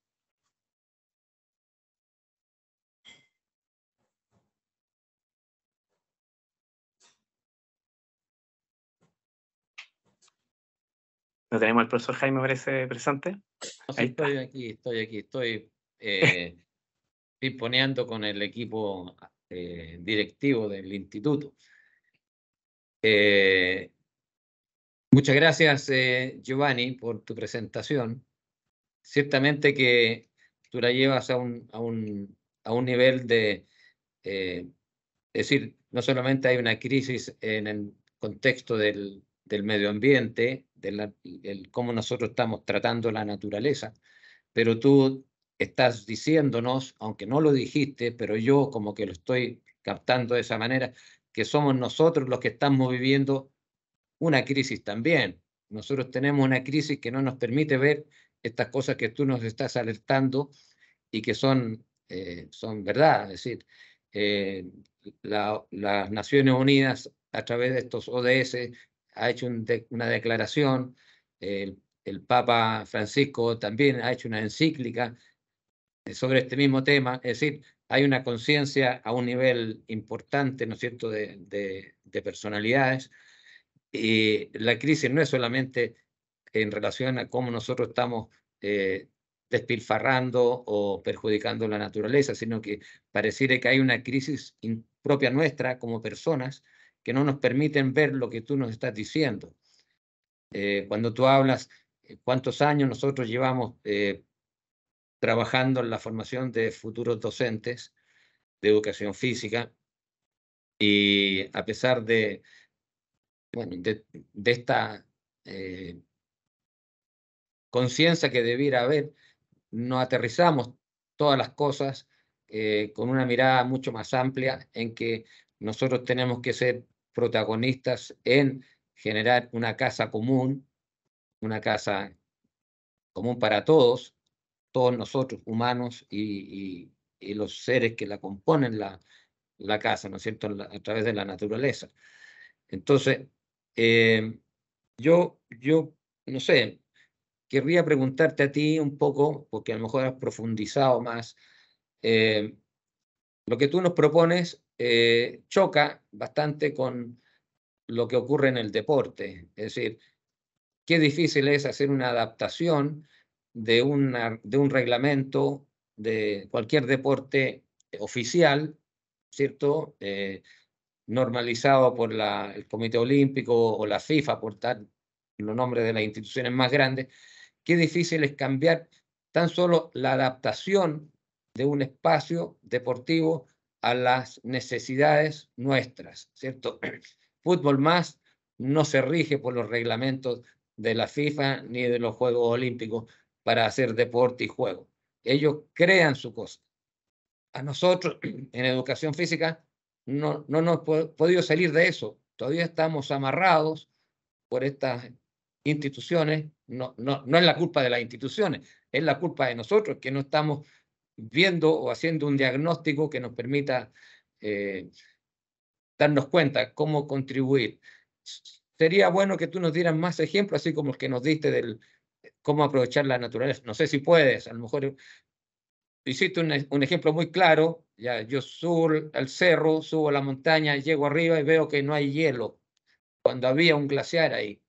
¿No tenemos al profesor Jaime, parece, presente? estoy aquí, estoy aquí, estoy eh, con el equipo eh, directivo del instituto. Eh, muchas gracias, eh, Giovanni, por tu presentación. Ciertamente que tú la llevas a un, nivel de, es decir, no solamente hay una crisis en el contexto del, medio ambiente, de la, cómo nosotros estamos tratando la naturaleza, pero tú estás diciéndonos, aunque no lo dijiste, pero yo como que lo estoy captando de esa manera, que somos nosotros los que estamos viviendo una crisis también. Nosotros tenemos una crisis que no nos permite ver estas cosas que tú nos estás alertando y que son, eh, son verdad. Es decir, eh, las Naciones Unidas a través de estos ODS ha hecho una declaración, el Papa Francisco también ha hecho una encíclica eh, sobre este mismo tema, es decir, hay una conciencia a un nivel importante, ¿no es cierto?, de, personalidades. Y la crisis no es solamente en relación a cómo nosotros estamos eh, despilfarrando o perjudicando la naturaleza, sino que parece que hay una crisis propia nuestra como personas que no nos permiten ver lo que tú nos estás diciendo. Eh, cuando tú hablas cuántos años nosotros llevamos trabajando en la formación de futuros docentes de educación física y a pesar de, de, esta eh, conciencia que debiera haber, no aterrizamos todas las cosas eh, con una mirada mucho más amplia en que nosotros tenemos que ser protagonistas en generar una casa común, una casa común para todos, todos nosotros, humanos y, los seres que la componen la, casa, ¿no es cierto?, a través de la naturaleza. Entonces, eh, yo, yo, no sé, querría preguntarte a ti un poco, porque a lo mejor has profundizado más, eh, lo que tú nos propones eh, choca bastante con lo que ocurre en el deporte, es decir, qué difícil es hacer una adaptación de, de un reglamento de cualquier deporte oficial, ¿cierto? Eh, normalizado por el Comité Olímpico o la FIFA, por tal, los nombres de las instituciones más grandes, qué difícil es cambiar tan solo la adaptación de un espacio deportivo a las necesidades nuestras, ¿cierto? (clears throat) Fútbol más no se rige por los reglamentos de la FIFA ni de los Juegos Olímpicos, para hacer deporte y juego. Ellos crean su cosa. A nosotros, (clears throat) en educación física, no, no nos hemos podido salir de eso. Todavía estamos amarrados por estas instituciones. No, no, no es la culpa de las instituciones, es la culpa de nosotros, que no estamos viendo o haciendo un diagnóstico que nos permita eh, darnos cuenta cómo contribuir. Sería bueno que tú nos dieras más ejemplos, así como el que nos diste del, cómo aprovechar la naturaleza. No sé si puedes, a lo mejor eh, hiciste un, ejemplo muy claro, ya yo subo al cerro, subo a la montaña, llego arriba y veo que no hay hielo, cuando había un glaciar ahí.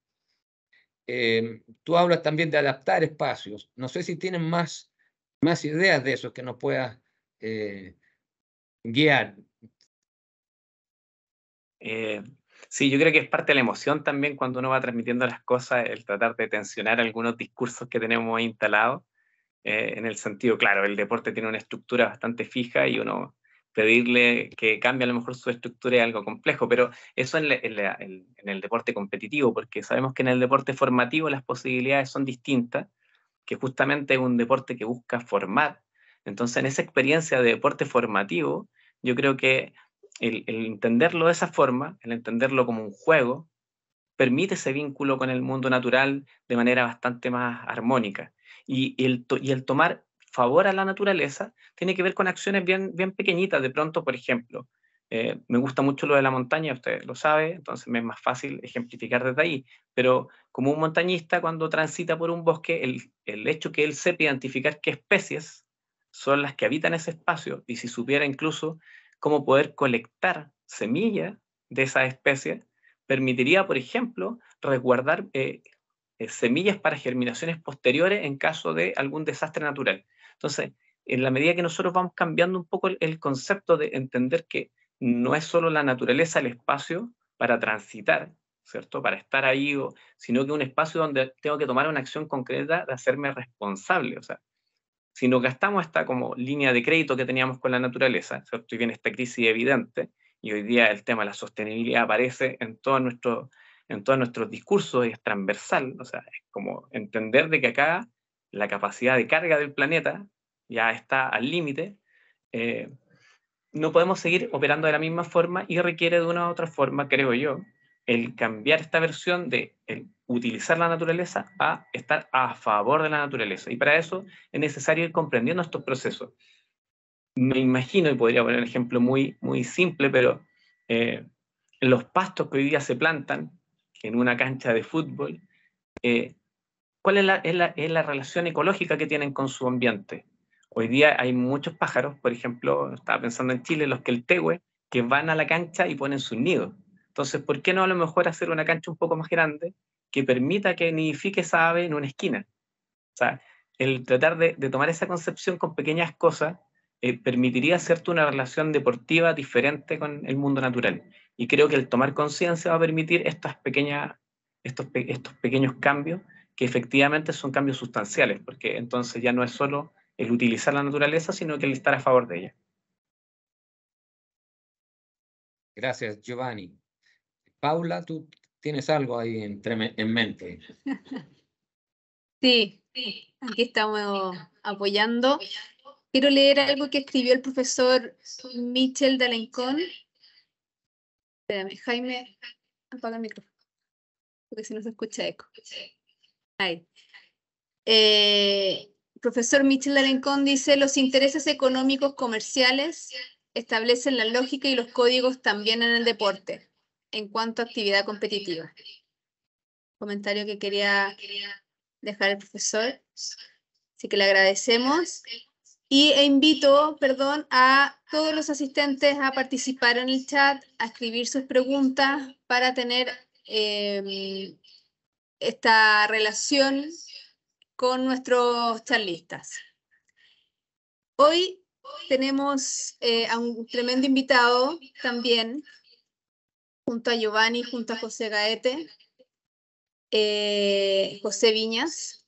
Em, tú hablas también de adaptar espacios. No sé si tienen más, más ideas de eso que nos puedas eh, guiar. Eh, Sí, yo creo que es parte de la emoción también cuando uno va transmitiendo las cosas, el tratar de tensionar algunos discursos que tenemos instalados, eh, en el sentido, claro, el deporte tiene una estructura bastante fija y uno pedirle que cambie a lo mejor su estructura es algo complejo, pero eso en, en, el deporte competitivo, porque sabemos que en el deporte formativo las posibilidades son distintas, que justamente es un deporte que busca formar. Entonces, en esa experiencia de deporte formativo, yo creo que el, entenderlo de esa forma, el entenderlo como un juego, permite ese vínculo con el mundo natural de manera bastante más armónica. Y, el, tomar favor a la naturaleza tiene que ver con acciones bien, bien pequeñitas. De pronto, por ejemplo, eh, me gusta mucho lo de la montaña, usted lo sabe, entonces me es más fácil ejemplificar desde ahí. Pero como un montañista, cuando transita por un bosque, el, el hecho que él sepa identificar qué especies son las que habitan ese espacio, y si supiera incluso cómo poder colectar semillas de esas especies permitiría, por ejemplo, resguardar eh, eh, semillas para germinaciones posteriores en caso de algún desastre natural. Entonces, en la medida que nosotros vamos cambiando un poco el, concepto de entender que no es solo la naturaleza el espacio para transitar, ¿cierto? Para estar ahí, sino que un espacio donde tengo que tomar una acción concreta de hacerme responsable. O sea, si no gastamos esta como línea de crédito que teníamos con la naturaleza, ¿cierto? Y esta crisis evidente, y hoy día el tema de la sostenibilidad aparece en todos nuestros en todos discursos y es transversal, o sea, es como entender de que acá la capacidad de carga del planeta ya está al límite, eh, no podemos seguir operando de la misma forma y requiere de una u otra forma, creo yo, el cambiar esta versión de utilizar la naturaleza a estar a favor de la naturaleza. Y para eso es necesario ir comprendiendo estos procesos. Me imagino, y podría poner un ejemplo muy, muy simple, pero eh, los pastos que hoy día se plantan en una cancha de fútbol, eh, ¿cuál es la, relación ecológica que tienen con su ambiente? Hoy día hay muchos pájaros, por ejemplo, estaba pensando en Chile, los que el tegüe, que van a la cancha y ponen sus nidos. Entonces, ¿por qué no a lo mejor hacer una cancha un poco más grande que permita que nidifique esa ave en una esquina? O sea, el tratar de, tomar esa concepción con pequeñas cosas eh, permitiría hacerte una relación deportiva diferente con el mundo natural. Y creo que el tomar conciencia va a permitir estas pequeñas, estos, estos pequeños cambios que efectivamente son cambios sustanciales, porque entonces ya no es solo el utilizar la naturaleza, sino que el estar a favor de ella. Gracias, Giovanni. Paula, tú tienes algo ahí en, mente. (laughs) Sí, aquí estamos apoyando. Quiero leer algo que escribió el profesor Michel Dalencón. Espérame, Jaime, apaga el micrófono, porque si no se escucha eco. Ahí. Eh, profesor Michel Dalencón dice, los intereses económicos comerciales establecen la lógica y los códigos también en el deporte en cuanto a actividad competitiva. Comentario que quería dejar el profesor. Así que le agradecemos y e invito, perdón, a todos los asistentes a participar en el chat, a escribir sus preguntas para tener em, esta relación con nuestros charlistas. Hoy tenemos eh, a un tremendo invitado también, Junta a Giovanni, Junta a José Gaete, eh, José Viñas.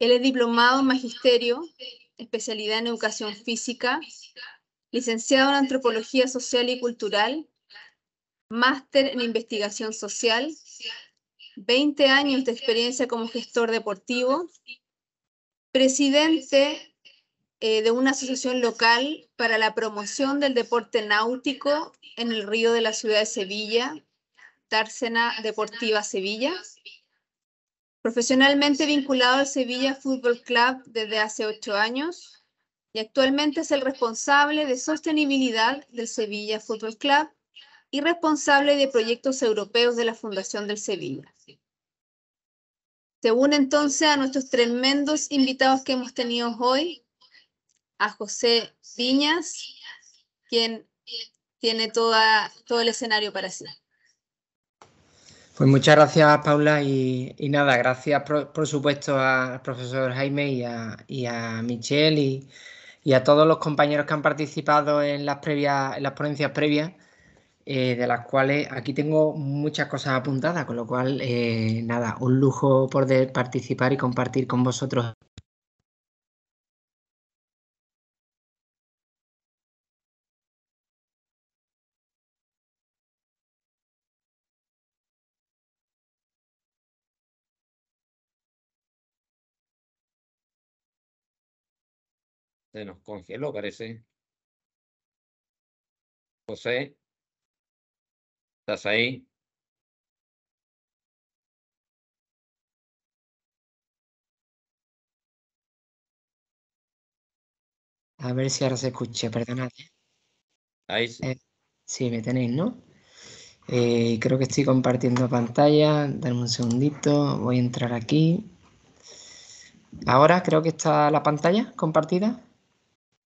Él es diplomado en magisterio, especialidad en educación física, licenciado en antropología social y cultural, máster en investigación social, 20 años de experiencia como gestor deportivo, presidente eh, de una asociación local para la promoción del deporte náutico en el río de la ciudad de Sevilla, Társena Deportiva Sevilla. Profesionalmente vinculado al Sevilla Fútbol Club desde hace ocho años y actualmente es el responsable de sostenibilidad del Sevilla Fútbol Club y responsable de proyectos europeos de la Fundación del Sevilla. Se une entonces a nuestros tremendos invitados que hemos tenido hoy, a José Viñas, quien tiene toda, todo el escenario para sí. Pues muchas gracias, Paula, y, nada, gracias por, supuesto al profesor Jaime y a, Michelle y, a todos los compañeros que han participado en las, previas, en las ponencias previas, eh, de las cuales aquí tengo muchas cosas apuntadas, con lo cual, eh, nada, un lujo poder participar y compartir con vosotros Se nos congeló, parece. José, ¿estás ahí? A ver si ahora se escucha, perdonad. Ahí sí. Eh, me tenéis, ¿no? Eh, creo que estoy compartiendo pantalla. Dame un segundito. Voy a entrar aquí. Ahora creo que está la pantalla compartida.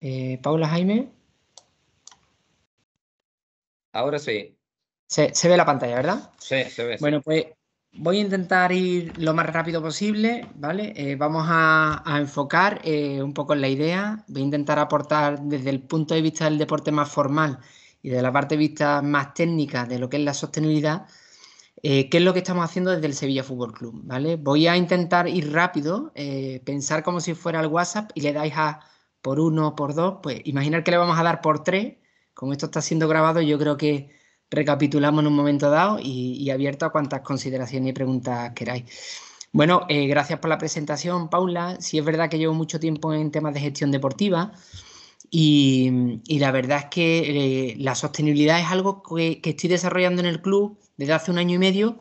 Eh, Paula Jaime. Ahora sí. Se, ve la pantalla, ¿verdad? Sí, se ve. Bueno, pues voy a intentar ir lo más rápido posible, ¿vale? Eh, vamos a, enfocar eh, un poco en la idea. Voy a intentar aportar desde el punto de vista del deporte más formal y de la parte de vista más técnica de lo que es la sostenibilidad, qué es lo que estamos haciendo desde el Sevilla Fútbol Club, ¿vale? Voy a intentar ir rápido, pensar como si fuera el WhatsApp y le dais a por uno, por dos, pues imaginar que le vamos a dar por tres, como esto está siendo grabado, yo creo que recapitulamos en un momento dado y, abierto a cuantas consideraciones y preguntas queráis. Bueno, eh, gracias por la presentación, Paula. Sí es verdad que llevo mucho tiempo en temas de gestión deportiva y, la verdad es que eh, la sostenibilidad es algo que, estoy desarrollando en el club desde hace un año y medio,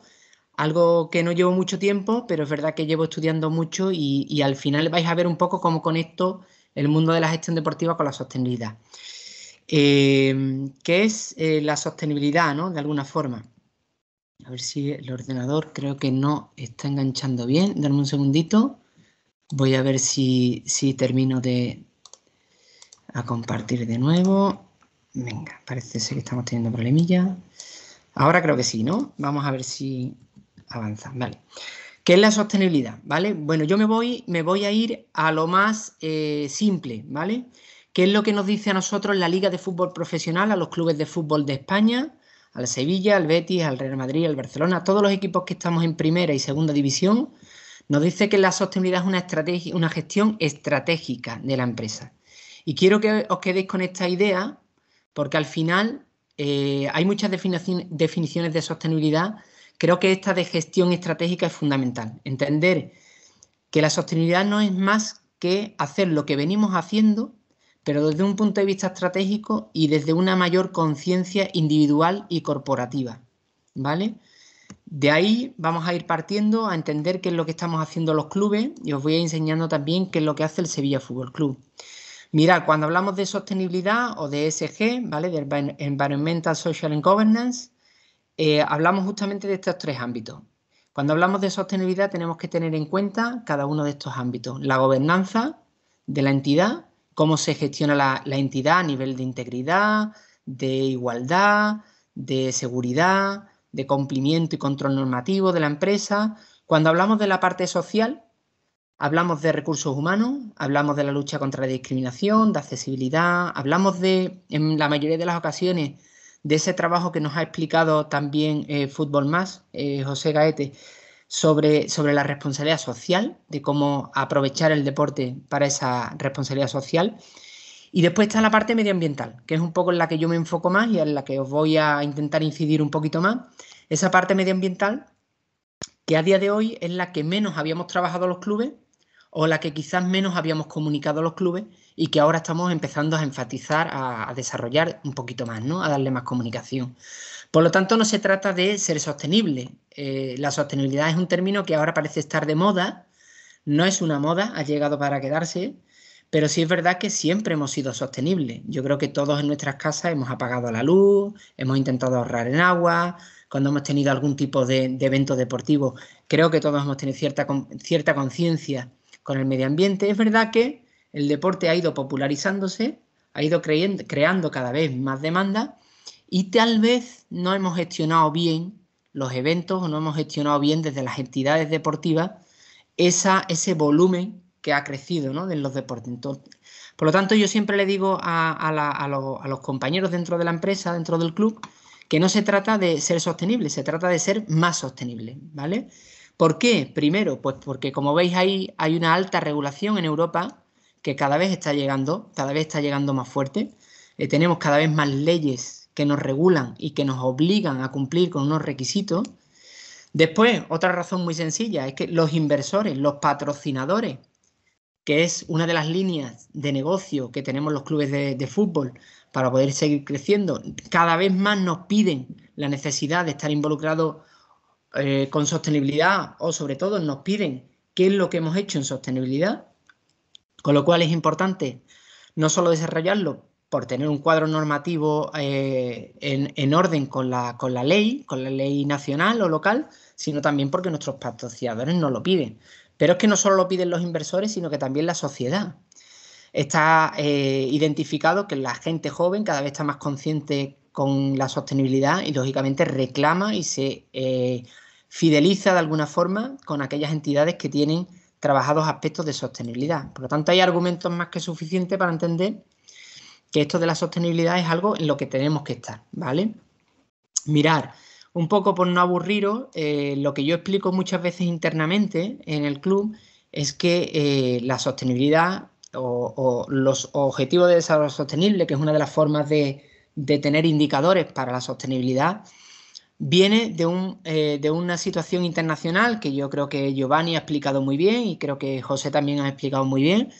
algo que no llevo mucho tiempo, pero es verdad que llevo estudiando mucho y, y al final vais a ver un poco cómo esto el mundo de la gestión deportiva con la sostenibilidad, eh, ¿Qué es eh, la sostenibilidad, ¿no? De alguna forma. A ver si el ordenador creo que no está enganchando bien. Dame un segundito. Voy a ver si, termino de a compartir de nuevo. Venga, parece ser que estamos teniendo problemilla. Ahora creo que sí, ¿no? Vamos a ver si avanza. Vale. ¿Qué es la sostenibilidad? ¿Vale? Bueno, yo me voy, me voy a ir a lo más eh, simple, ¿vale? ¿Qué es lo que nos dice a nosotros la Liga de Fútbol Profesional, a los clubes de fútbol de España, al Sevilla, al Betis, al Real Madrid, al Barcelona, a todos los equipos que estamos en primera y segunda división? Nos dice que la sostenibilidad es una, estrategia, una gestión estratégica de la empresa. Y quiero que os quedéis con esta idea, porque al final eh, hay muchas definiciones de sostenibilidad Creo que esta de gestión estratégica es fundamental. Entender que la sostenibilidad no es más que hacer lo que venimos haciendo, pero desde un punto de vista estratégico y desde una mayor conciencia individual y corporativa. ¿Vale? De ahí vamos a ir partiendo a entender qué es lo que estamos haciendo los clubes y os voy a ir enseñando también qué es lo que hace el Sevilla Fútbol Club. Mirad, cuando hablamos de sostenibilidad o de ESG, ¿vale? De Environmental, Social and Governance, eh, hablamos justamente de estos tres ámbitos. Cuando hablamos de sostenibilidad tenemos que tener en cuenta cada uno de estos ámbitos. La gobernanza de la entidad, cómo se gestiona la, la entidad a nivel de integridad, de igualdad, de seguridad, de cumplimiento y control normativo de la empresa. Cuando hablamos de la parte social, hablamos de recursos humanos, hablamos de la lucha contra la discriminación, de accesibilidad, hablamos de, en la mayoría de las ocasiones, de ese trabajo que nos ha explicado también eh, Fútbol Más, eh, José Gaete, sobre, sobre la responsabilidad social, de cómo aprovechar el deporte para esa responsabilidad social. Y después está la parte medioambiental, que es un poco en la que yo me enfoco más y en la que os voy a intentar incidir un poquito más. Esa parte medioambiental, que a día de hoy es la que menos habíamos trabajado los clubes o la que quizás menos habíamos comunicado los clubes y que ahora estamos empezando a enfatizar, a, desarrollar un poquito más, ¿no? a darle más comunicación. Por lo tanto, no se trata de ser sostenible. Eh, la sostenibilidad es un término que ahora parece estar de moda, no es una moda, ha llegado para quedarse, pero sí es verdad que siempre hemos sido sostenibles. Yo creo que todos en nuestras casas hemos apagado la luz, hemos intentado ahorrar en agua, cuando hemos tenido algún tipo de, de evento deportivo, creo que todos hemos tenido cierta, cierta conciencia con el medio ambiente. Es verdad que el deporte ha ido popularizándose, ha ido creyendo, creando cada vez más demanda y tal vez no hemos gestionado bien los eventos o no hemos gestionado bien desde las entidades deportivas esa, ese volumen que ha crecido ¿no? de los deportes. por lo tanto, yo siempre le digo a, los compañeros dentro de la empresa, dentro del club, que no se trata de ser sostenible, se trata de ser más sostenible, ¿vale? ¿Por qué? Primero, pues porque como veis ahí hay una alta regulación en Europa que cada vez está llegando, cada vez está llegando más fuerte. Eh, tenemos cada vez más leyes que nos regulan y que nos obligan a cumplir con unos requisitos. Después, otra razón muy sencilla es que los inversores, los patrocinadores, que es una de las líneas de negocio que tenemos los clubes de, fútbol para poder seguir creciendo, cada vez más nos piden la necesidad de estar involucrados eh, con sostenibilidad o sobre todo nos piden qué es lo que hemos hecho en sostenibilidad con lo cual es importante no solo desarrollarlo por tener un cuadro normativo eh, en, orden con la, ley, con la ley nacional o local, sino también porque nuestros patrocinadores nos lo piden. Pero es que no solo lo piden los inversores, sino que también la sociedad. Está eh, identificado que la gente joven cada vez está más consciente con la sostenibilidad y lógicamente reclama y se eh, fideliza de alguna forma con aquellas entidades que tienen trabajados aspectos de sostenibilidad. Por lo tanto, hay argumentos más que suficientes para entender que esto de la sostenibilidad es algo en lo que tenemos que estar, ¿vale? Mirar, un poco por no aburriros, eh, lo que yo explico muchas veces internamente en el club es que eh, la sostenibilidad o, los objetivos de desarrollo sostenible, que es una de las formas de, de tener indicadores para la sostenibilidad, viene eh, de, una situación internacional que yo creo que Giovanni ha explicado muy bien y creo que José también ha explicado muy bien,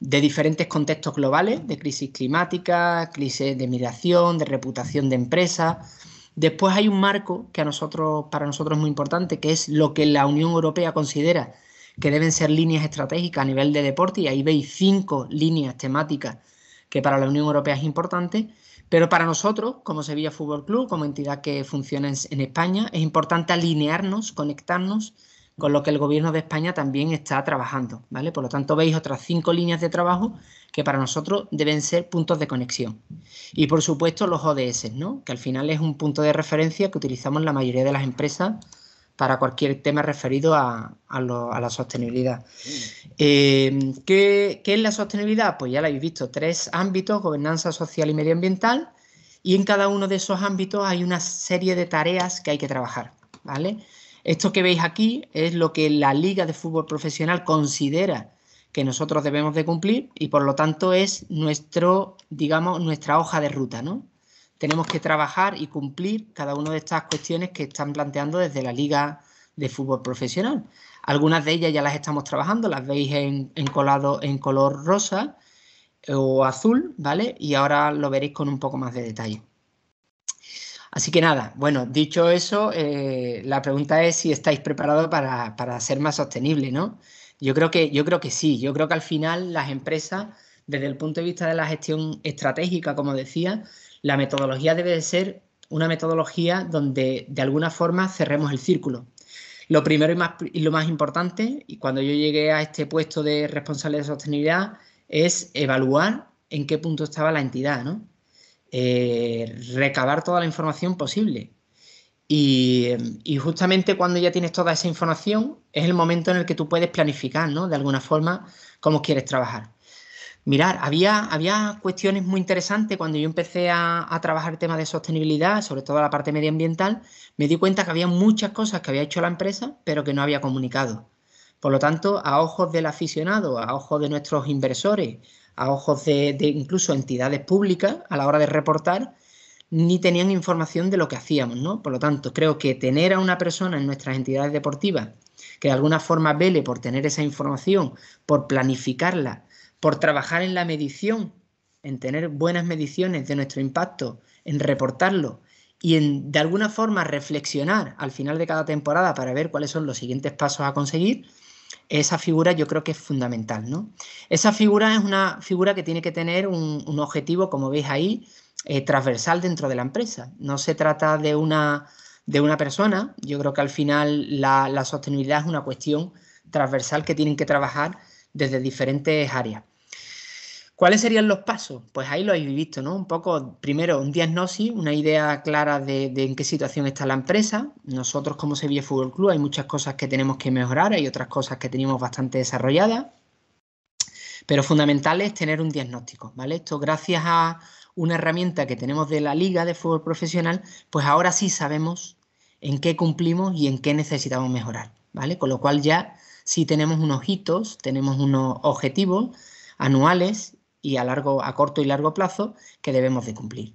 de diferentes contextos globales, de crisis climática, crisis de migración, de reputación de empresas. Después hay un marco que a nosotros, para nosotros es muy importante, que es lo que la Unión Europea considera que deben ser líneas estratégicas a nivel de deporte, y ahí veis cinco líneas temáticas que para la Unión Europea es importante, pero para nosotros, como Sevilla Fútbol Club, como entidad que funciona en, España, es importante alinearnos, conectarnos con lo que el gobierno de España también está trabajando, ¿vale? Por lo tanto, veis otras cinco líneas de trabajo que para nosotros deben ser puntos de conexión. Y por supuesto los ODS, ¿no? Que al final es un punto de referencia que utilizamos la mayoría de las empresas para cualquier tema referido a, la sostenibilidad. Mm. Eh, ¿qué, ¿qué, es la sostenibilidad? Pues ya lo habéis visto, tres ámbitos, gobernanza social y medioambiental, y en cada uno de esos ámbitos hay una serie de tareas que hay que trabajar, ¿vale? Esto que veis aquí es lo que la Liga de Fútbol Profesional considera que nosotros debemos de cumplir y por lo tanto es nuestro, digamos, nuestra hoja de ruta, ¿no? tenemos que trabajar y cumplir cada una de estas cuestiones que están planteando desde la Liga de Fútbol Profesional. Algunas de ellas ya las estamos trabajando, las veis en, en color rosa o azul, ¿vale? Y ahora lo veréis con un poco más de detalle. Así que nada, bueno, dicho eso, eh, la pregunta es si estáis preparados para, ser más sostenible, ¿no? Yo creo, que, yo creo que sí, yo creo que al final las empresas, desde el punto de vista de la gestión estratégica, como decía, la metodología debe de ser una metodología donde de alguna forma cerremos el círculo. Lo primero y, más, lo más importante, y cuando yo llegué a este puesto de responsable de sostenibilidad, es evaluar en qué punto estaba la entidad, ¿no? Eh, recabar toda la información posible. Y, y, justamente cuando ya tienes toda esa información, es el momento en el que tú puedes planificar, ¿no? De alguna forma, cómo quieres trabajar. Mirar, había, había cuestiones muy interesantes cuando yo empecé a, trabajar el tema de sostenibilidad, sobre todo la parte medioambiental, me di cuenta que había muchas cosas que había hecho la empresa, pero que no había comunicado. Por lo tanto, a ojos del aficionado, a ojos de nuestros inversores, a ojos de, incluso entidades públicas a la hora de reportar, ni tenían información de lo que hacíamos, ¿no? Por lo tanto, creo que tener a una persona en nuestras entidades deportivas que de alguna forma vele por tener esa información, por planificarla por trabajar en la medición, en tener buenas mediciones de nuestro impacto, en reportarlo y en de alguna forma reflexionar al final de cada temporada para ver cuáles son los siguientes pasos a conseguir, esa figura yo creo que es fundamental. ¿no? Esa figura es una figura que tiene que tener un, objetivo, como veis ahí, eh, transversal dentro de la empresa. No se trata de una, de una persona, yo creo que al final la, la sostenibilidad es una cuestión transversal que tienen que trabajar desde diferentes áreas. ¿Cuáles serían los pasos? Pues ahí lo habéis visto, ¿no? Un poco, primero, un diagnóstico, una idea clara de, en qué situación está la empresa. Nosotros como Sevilla Fútbol Club hay muchas cosas que tenemos que mejorar, hay otras cosas que tenemos bastante desarrolladas, pero fundamental es tener un diagnóstico, ¿vale? Esto gracias a una herramienta que tenemos de la Liga de Fútbol Profesional, pues ahora sí sabemos en qué cumplimos y en qué necesitamos mejorar, ¿vale? Con lo cual ya si tenemos unos hitos, tenemos unos objetivos anuales y a, largo, a corto y largo plazo que debemos de cumplir.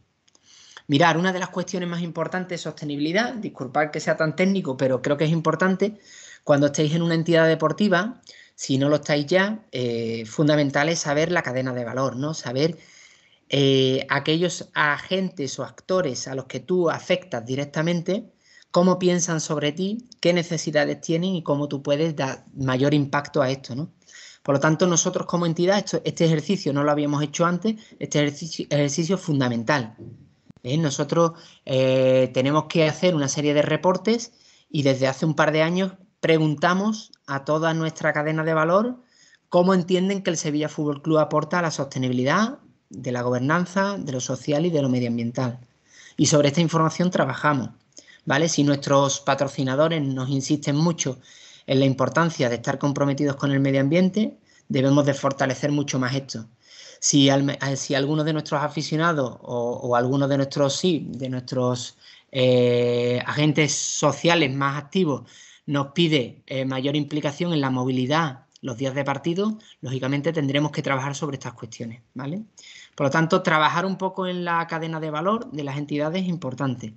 Mirar, una de las cuestiones más importantes es sostenibilidad, disculpad que sea tan técnico, pero creo que es importante, cuando estáis en una entidad deportiva, si no lo estáis ya, eh, fundamental es saber la cadena de valor, ¿no? Saber eh, aquellos agentes o actores a los que tú afectas directamente cómo piensan sobre ti, qué necesidades tienen y cómo tú puedes dar mayor impacto a esto, ¿no? Por lo tanto, nosotros como entidad, este ejercicio no lo habíamos hecho antes, este ejercicio, es fundamental. ¿eh? Nosotros eh, tenemos que hacer una serie de reportes y desde hace un par de años preguntamos a toda nuestra cadena de valor cómo entienden que el Sevilla Fútbol Club aporta a la sostenibilidad de la gobernanza, de lo social y de lo medioambiental. Y sobre esta información trabajamos. ¿vale? Si nuestros patrocinadores nos insisten mucho en la importancia de estar comprometidos con el medio ambiente, debemos de fortalecer mucho más esto. Si, eh, alguno de nuestros aficionados o, algunos alguno de nuestros, de nuestros eh, agentes sociales más activos nos pide eh, mayor implicación en la movilidad los días de partido, lógicamente tendremos que trabajar sobre estas cuestiones, ¿vale? Por lo tanto, trabajar un poco en la cadena de valor de las entidades es importante.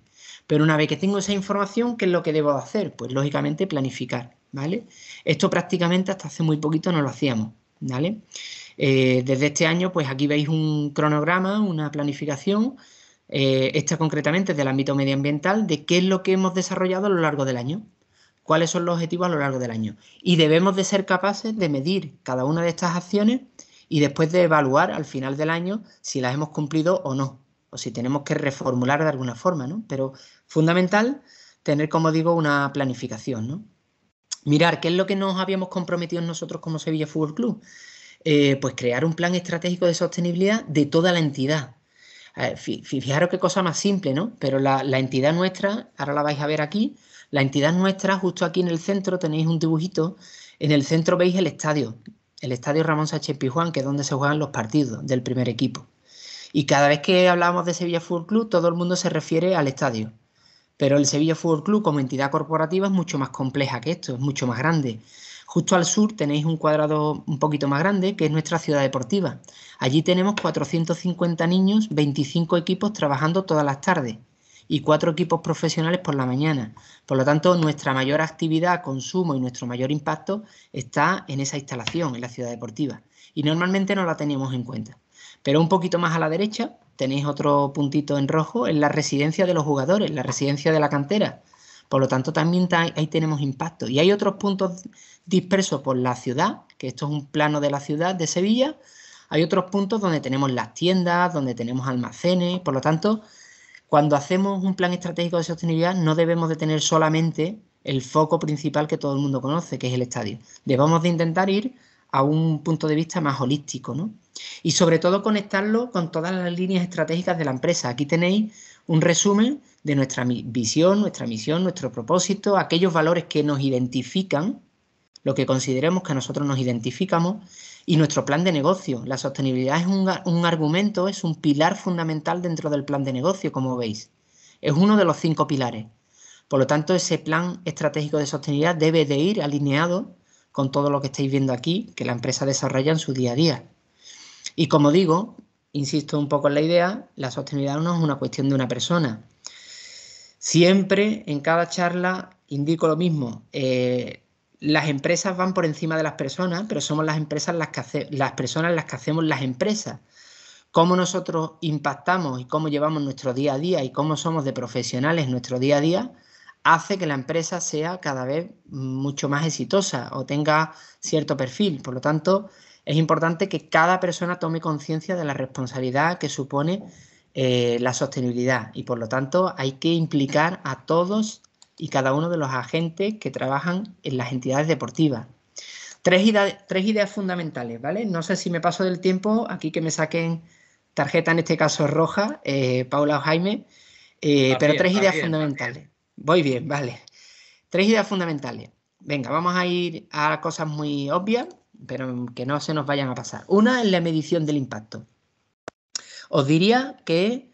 Pero una vez que tengo esa información, ¿qué es lo que debo hacer? Pues lógicamente planificar, ¿vale? Esto prácticamente hasta hace muy poquito no lo hacíamos, ¿vale? Eh, desde este año, pues aquí veis un cronograma, una planificación, eh, esta concretamente es del ámbito medioambiental, de qué es lo que hemos desarrollado a lo largo del año, cuáles son los objetivos a lo largo del año. Y debemos de ser capaces de medir cada una de estas acciones y después de evaluar al final del año si las hemos cumplido o no, o si tenemos que reformular de alguna forma, ¿no? Pero Fundamental tener, como digo, una planificación, Mirar, ¿qué es lo que nos habíamos comprometido nosotros como Sevilla Fútbol Club? Eh, pues crear un plan estratégico de sostenibilidad de toda la entidad. fijaros qué cosa más simple, ¿no? Pero la, entidad nuestra, ahora la vais a ver aquí, la entidad nuestra, justo aquí en el centro tenéis un dibujito, en el centro veis el estadio, el estadio Ramón Sánchez Pijuán, que es donde se juegan los partidos del primer equipo. Y cada vez que hablamos de Sevilla Fútbol Club, todo el mundo se refiere al estadio. Pero el Sevilla Fútbol Club como entidad corporativa es mucho más compleja que esto, es mucho más grande. Justo al sur tenéis un cuadrado un poquito más grande, que es nuestra ciudad deportiva. Allí tenemos 450 niños, 25 equipos trabajando todas las tardes y cuatro equipos profesionales por la mañana. Por lo tanto, nuestra mayor actividad, consumo y nuestro mayor impacto está en esa instalación, en la ciudad deportiva. Y normalmente no la tenemos en cuenta. Pero un poquito más a la derecha tenéis otro puntito en rojo, en la residencia de los jugadores, la residencia de la cantera. Por lo tanto, también ahí tenemos impacto. Y hay otros puntos dispersos por la ciudad, que esto es un plano de la ciudad de Sevilla. Hay otros puntos donde tenemos las tiendas, donde tenemos almacenes. Por lo tanto, cuando hacemos un plan estratégico de sostenibilidad, no debemos de tener solamente el foco principal que todo el mundo conoce, que es el estadio. Debemos de intentar ir a un punto de vista más holístico, ¿no? Y sobre todo conectarlo con todas las líneas estratégicas de la empresa. Aquí tenéis un resumen de nuestra visión, nuestra misión, nuestro propósito, aquellos valores que nos identifican, lo que consideremos que nosotros nos identificamos, y nuestro plan de negocio. La sostenibilidad es un, un argumento, es un pilar fundamental dentro del plan de negocio, como veis. Es uno de los cinco pilares. Por lo tanto, ese plan estratégico de sostenibilidad debe de ir alineado con todo lo que estáis viendo aquí, que la empresa desarrolla en su día a día. Y como digo, insisto un poco en la idea, la sostenibilidad no es una cuestión de una persona. Siempre en cada charla indico lo mismo. Eh, las empresas van por encima de las personas, pero somos las empresas las que las personas las que hacemos las empresas. Cómo nosotros impactamos y cómo llevamos nuestro día a día y cómo somos de profesionales nuestro día a día hace que la empresa sea cada vez mucho más exitosa o tenga cierto perfil. Por lo tanto, es importante que cada persona tome conciencia de la responsabilidad que supone eh, la sostenibilidad y por lo tanto hay que implicar a todos y cada uno de los agentes que trabajan en las entidades deportivas. Tres, ideas fundamentales, ¿vale? No sé si me paso del tiempo, aquí que me saquen tarjeta, en este caso roja, eh, Paula o Jaime, eh, pero tres ideas fundamentales. Voy bien, vale. Tres ideas fundamentales. Venga, vamos a ir a cosas muy obvias, pero que no se nos vayan a pasar. Una es la medición del impacto. Os diría que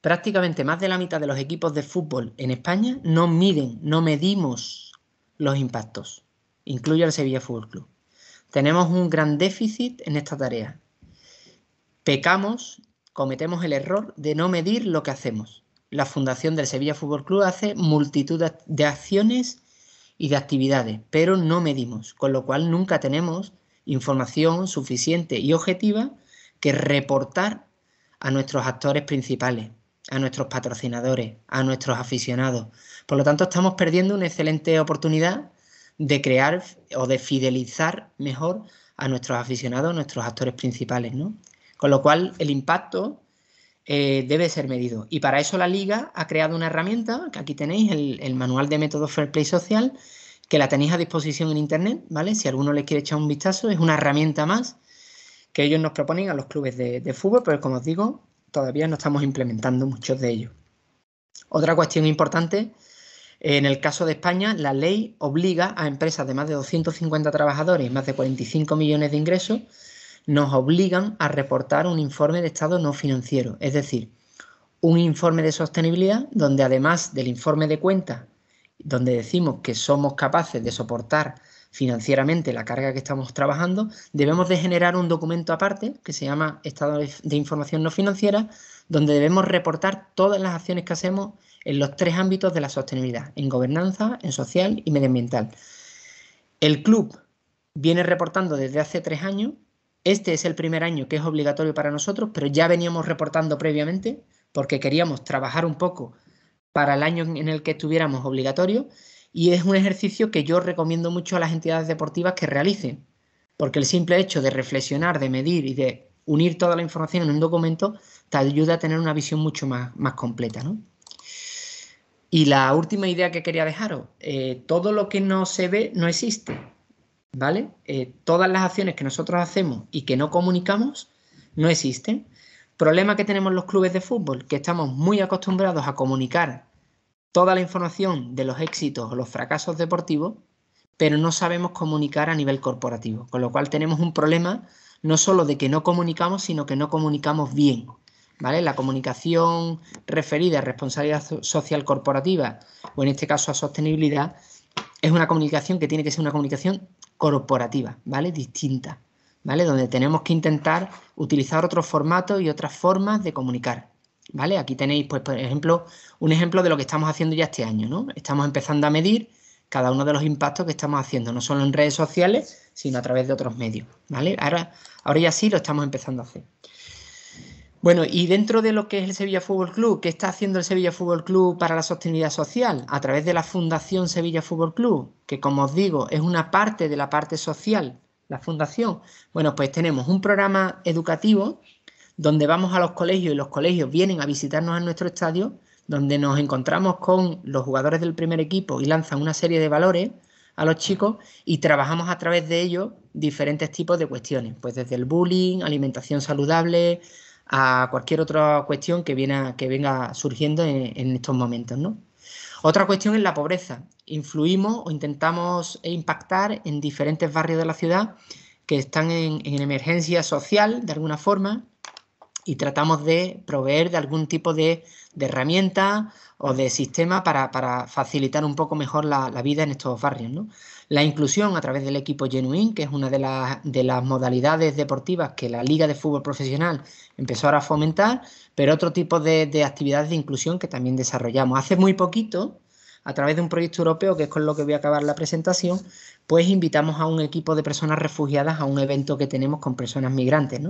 prácticamente más de la mitad de los equipos de fútbol en España no miden, no medimos los impactos. Incluye el Sevilla Fútbol Club. Tenemos un gran déficit en esta tarea. Pecamos, cometemos el error de no medir lo que hacemos la fundación del Sevilla Fútbol Club hace multitud de acciones y de actividades, pero no medimos, con lo cual nunca tenemos información suficiente y objetiva que reportar a nuestros actores principales, a nuestros patrocinadores, a nuestros aficionados. Por lo tanto, estamos perdiendo una excelente oportunidad de crear o de fidelizar mejor a nuestros aficionados, a nuestros actores principales, ¿no? Con lo cual, el impacto eh, debe ser medido. Y para eso la Liga ha creado una herramienta, que aquí tenéis el, manual de método Fair Play Social, que la tenéis a disposición en Internet, ¿vale? Si alguno le quiere echar un vistazo, es una herramienta más que ellos nos proponen a los clubes de, de fútbol, pero como os digo, todavía no estamos implementando muchos de ellos. Otra cuestión importante, en el caso de España, la ley obliga a empresas de más de 250 trabajadores y más de 45 millones de ingresos nos obligan a reportar un informe de estado no financiero, es decir, un informe de sostenibilidad donde además del informe de cuenta, donde decimos que somos capaces de soportar financieramente la carga que estamos trabajando, debemos de generar un documento aparte que se llama Estado de Información No Financiera, donde debemos reportar todas las acciones que hacemos en los tres ámbitos de la sostenibilidad, en gobernanza, en social y medioambiental. El club viene reportando desde hace tres años este es el primer año que es obligatorio para nosotros, pero ya veníamos reportando previamente porque queríamos trabajar un poco para el año en el que estuviéramos obligatorio y es un ejercicio que yo recomiendo mucho a las entidades deportivas que realicen, porque el simple hecho de reflexionar, de medir y de unir toda la información en un documento te ayuda a tener una visión mucho más, más completa. Y la última idea que quería dejaros, eh, todo lo que no se ve no existe. ¿vale? Eh, todas las acciones que nosotros hacemos y que no comunicamos no existen. Problema que tenemos los clubes de fútbol, que estamos muy acostumbrados a comunicar toda la información de los éxitos o los fracasos deportivos, pero no sabemos comunicar a nivel corporativo, con lo cual tenemos un problema no solo de que no comunicamos, sino que no comunicamos bien. ¿Vale? La comunicación referida a responsabilidad social corporativa o en este caso a sostenibilidad es una comunicación que tiene que ser una comunicación corporativa, ¿vale? Distinta, ¿vale? Donde tenemos que intentar utilizar otros formatos y otras formas de comunicar, ¿vale? Aquí tenéis, pues, por ejemplo, un ejemplo de lo que estamos haciendo ya este año, ¿no? Estamos empezando a medir cada uno de los impactos que estamos haciendo, no solo en redes sociales, sino a través de otros medios, ¿vale? Ahora, ahora ya sí lo estamos empezando a hacer. Bueno, y dentro de lo que es el Sevilla Fútbol Club, ¿qué está haciendo el Sevilla Fútbol Club para la sostenibilidad social? A través de la Fundación Sevilla Fútbol Club, que como os digo, es una parte de la parte social, la fundación. Bueno, pues tenemos un programa educativo donde vamos a los colegios y los colegios vienen a visitarnos en nuestro estadio, donde nos encontramos con los jugadores del primer equipo y lanzan una serie de valores a los chicos y trabajamos a través de ellos diferentes tipos de cuestiones, pues desde el bullying, alimentación saludable, a cualquier otra cuestión que, que venga surgiendo en, estos momentos. ¿no? Otra cuestión es la pobreza. Influimos o intentamos impactar en diferentes barrios de la ciudad que están en, emergencia social de alguna forma y tratamos de proveer de algún tipo de, herramienta o de sistema para, facilitar un poco mejor la, la vida en estos barrios. ¿no? La inclusión a través del equipo Genuine, que es una de las, de las modalidades deportivas que la Liga de Fútbol Profesional empezó ahora a fomentar, pero otro tipo de, actividades de inclusión que también desarrollamos. Hace muy poquito, a través de un proyecto europeo, que es con lo que voy a acabar la presentación, pues invitamos a un equipo de personas refugiadas a un evento que tenemos con personas migrantes,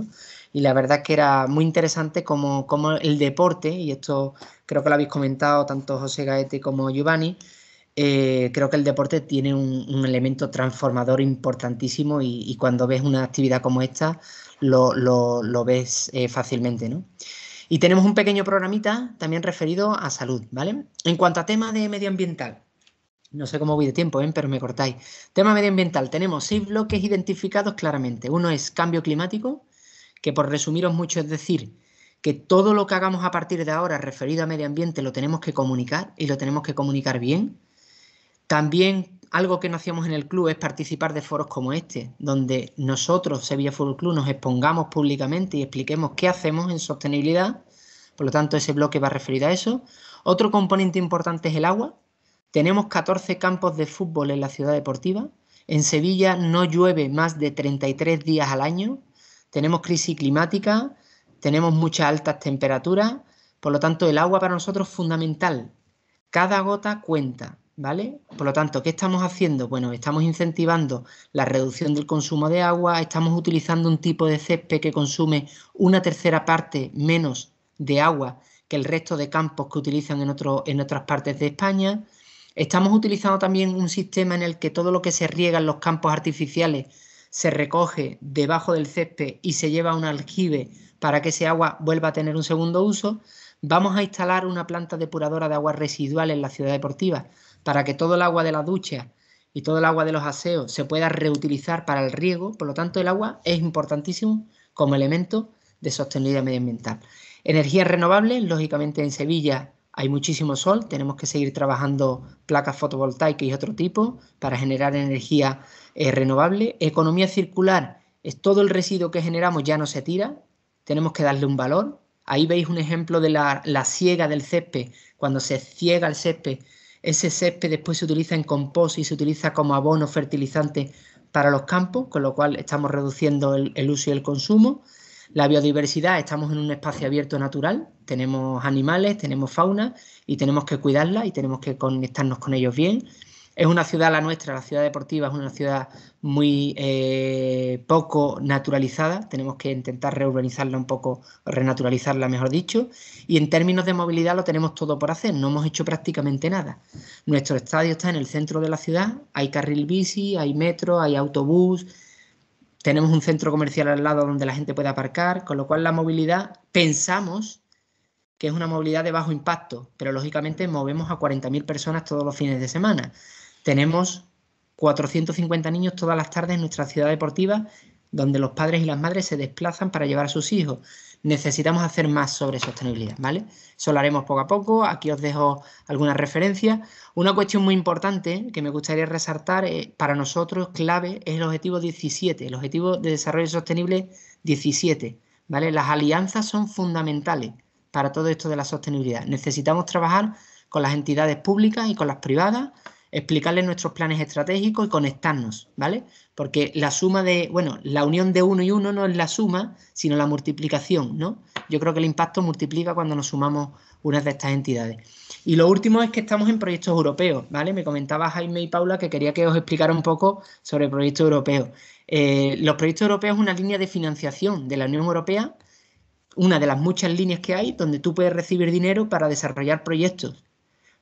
Y la verdad que era muy interesante como, como el deporte, y esto creo que lo habéis comentado tanto José Gaete como Giovanni, eh, creo que el deporte tiene un, elemento transformador importantísimo y, cuando ves una actividad como esta lo, lo, ves eh, fácilmente, ¿no? Y tenemos un pequeño programita también referido a salud, ¿vale? En cuanto a tema de medioambiental, no sé cómo voy de tiempo, ¿eh? pero me cortáis. Tema medioambiental, tenemos seis bloques identificados claramente. Uno es cambio climático, que por resumiros mucho es decir, que todo lo que hagamos a partir de ahora referido a medio ambiente lo tenemos que comunicar y lo tenemos que comunicar bien también algo que no hacíamos en el club es participar de foros como este, donde nosotros, Sevilla Fútbol Club, nos expongamos públicamente y expliquemos qué hacemos en sostenibilidad. Por lo tanto, ese bloque va a referir a eso. Otro componente importante es el agua. Tenemos 14 campos de fútbol en la ciudad deportiva. En Sevilla no llueve más de 33 días al año. Tenemos crisis climática, tenemos muchas altas temperaturas. Por lo tanto, el agua para nosotros es fundamental. Cada gota cuenta. ¿vale? Por lo tanto, ¿qué estamos haciendo? Bueno, estamos incentivando la reducción del consumo de agua, estamos utilizando un tipo de césped que consume una tercera parte menos de agua que el resto de campos que utilizan en, otras partes de España. Estamos utilizando también un sistema en el que todo lo que se riega en los campos artificiales se recoge debajo del césped y se lleva a un aljibe para que ese agua vuelva a tener un segundo uso. Vamos a instalar una planta depuradora de agua residual en la ciudad deportiva para que todo el agua de la ducha y todo el agua de los aseos se pueda reutilizar para el riego. Por lo tanto, el agua es importantísimo como elemento de sostenibilidad medioambiental. Energía renovable, lógicamente en Sevilla hay muchísimo sol, tenemos que seguir trabajando placas fotovoltaicas y otro tipo para generar energía eh, renovable. Economía circular, es todo el residuo que generamos ya no se tira, tenemos que darle un valor. Ahí veis un ejemplo de la, la siega del césped, cuando se ciega el césped ese césped después se utiliza en compost y se utiliza como abono fertilizante para los campos, con lo cual estamos reduciendo el, el uso y el consumo. La biodiversidad, estamos en un espacio abierto natural, tenemos animales, tenemos fauna y tenemos que cuidarla y tenemos que conectarnos con ellos bien. Es una ciudad, la nuestra, la ciudad deportiva, es una ciudad muy eh, poco naturalizada. Tenemos que intentar reurbanizarla un poco, renaturalizarla, mejor dicho. Y en términos de movilidad lo tenemos todo por hacer. No hemos hecho prácticamente nada. Nuestro estadio está en el centro de la ciudad. Hay carril bici, hay metro, hay autobús. Tenemos un centro comercial al lado donde la gente puede aparcar. Con lo cual la movilidad, pensamos que es una movilidad de bajo impacto, pero lógicamente movemos a 40.000 personas todos los fines de semana. Tenemos 450 niños todas las tardes en nuestra ciudad deportiva, donde los padres y las madres se desplazan para llevar a sus hijos. Necesitamos hacer más sobre sostenibilidad, ¿vale? Eso lo haremos poco a poco. Aquí os dejo algunas referencias. Una cuestión muy importante que me gustaría resaltar eh, para nosotros, clave, es el objetivo 17, el objetivo de desarrollo sostenible 17, ¿vale? Las alianzas son fundamentales para todo esto de la sostenibilidad. Necesitamos trabajar con las entidades públicas y con las privadas explicarles nuestros planes estratégicos y conectarnos, ¿vale? Porque la suma de, bueno, la unión de uno y uno no es la suma, sino la multiplicación, ¿no? Yo creo que el impacto multiplica cuando nos sumamos unas de estas entidades. Y lo último es que estamos en proyectos europeos, ¿vale? Me comentaba Jaime y Paula que quería que os explicara un poco sobre proyectos europeos. Eh, los proyectos europeos es una línea de financiación de la Unión Europea, una de las muchas líneas que hay, donde tú puedes recibir dinero para desarrollar proyectos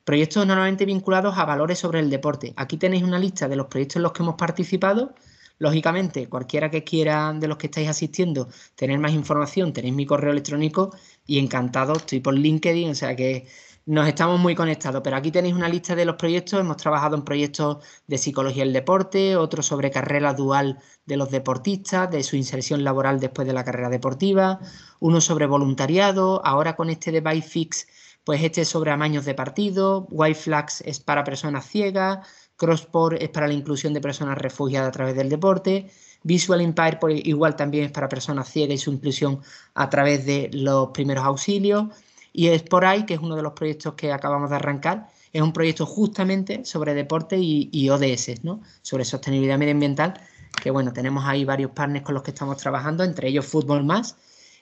Proyectos normalmente vinculados a valores sobre el deporte. Aquí tenéis una lista de los proyectos en los que hemos participado. Lógicamente, cualquiera que quiera de los que estáis asistiendo tener más información, tenéis mi correo electrónico y encantado, estoy por LinkedIn, o sea que nos estamos muy conectados, pero aquí tenéis una lista de los proyectos. Hemos trabajado en proyectos de psicología del deporte, otro sobre carrera dual de los deportistas, de su inserción laboral después de la carrera deportiva, uno sobre voluntariado, ahora con este de Fix pues este es sobre amaños de partido, White Flags es para personas ciegas, Crossport es para la inclusión de personas refugiadas a través del deporte, Visual Empire igual también es para personas ciegas y su inclusión a través de los primeros auxilios, y ahí que es uno de los proyectos que acabamos de arrancar, es un proyecto justamente sobre deporte y, y ODS, ¿no? sobre sostenibilidad medioambiental, que bueno, tenemos ahí varios partners con los que estamos trabajando, entre ellos Fútbol Más,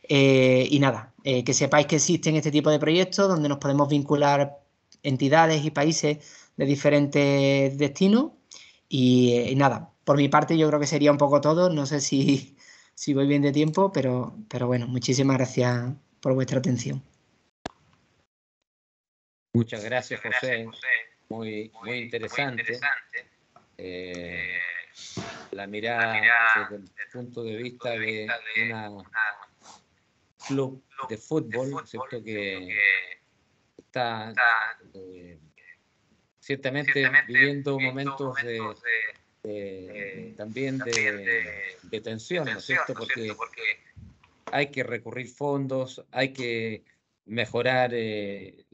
eh, y nada, eh, que sepáis que existen este tipo de proyectos donde nos podemos vincular entidades y países de diferentes destinos. Y, eh, nada, por mi parte yo creo que sería un poco todo. No sé (laughs) si, voy bien de tiempo, pero, pero bueno, muchísimas gracias por vuestra atención. Muchas gracias, José. Muy, interesante. la, mirada desde el punto de vista de una club de fútbol, Que, está, eh, ciertamente, viviendo momentos, de, eh, también de, tensión, ¿no cierto? Porque, hay que recurrir fondos, hay que mejorar eh,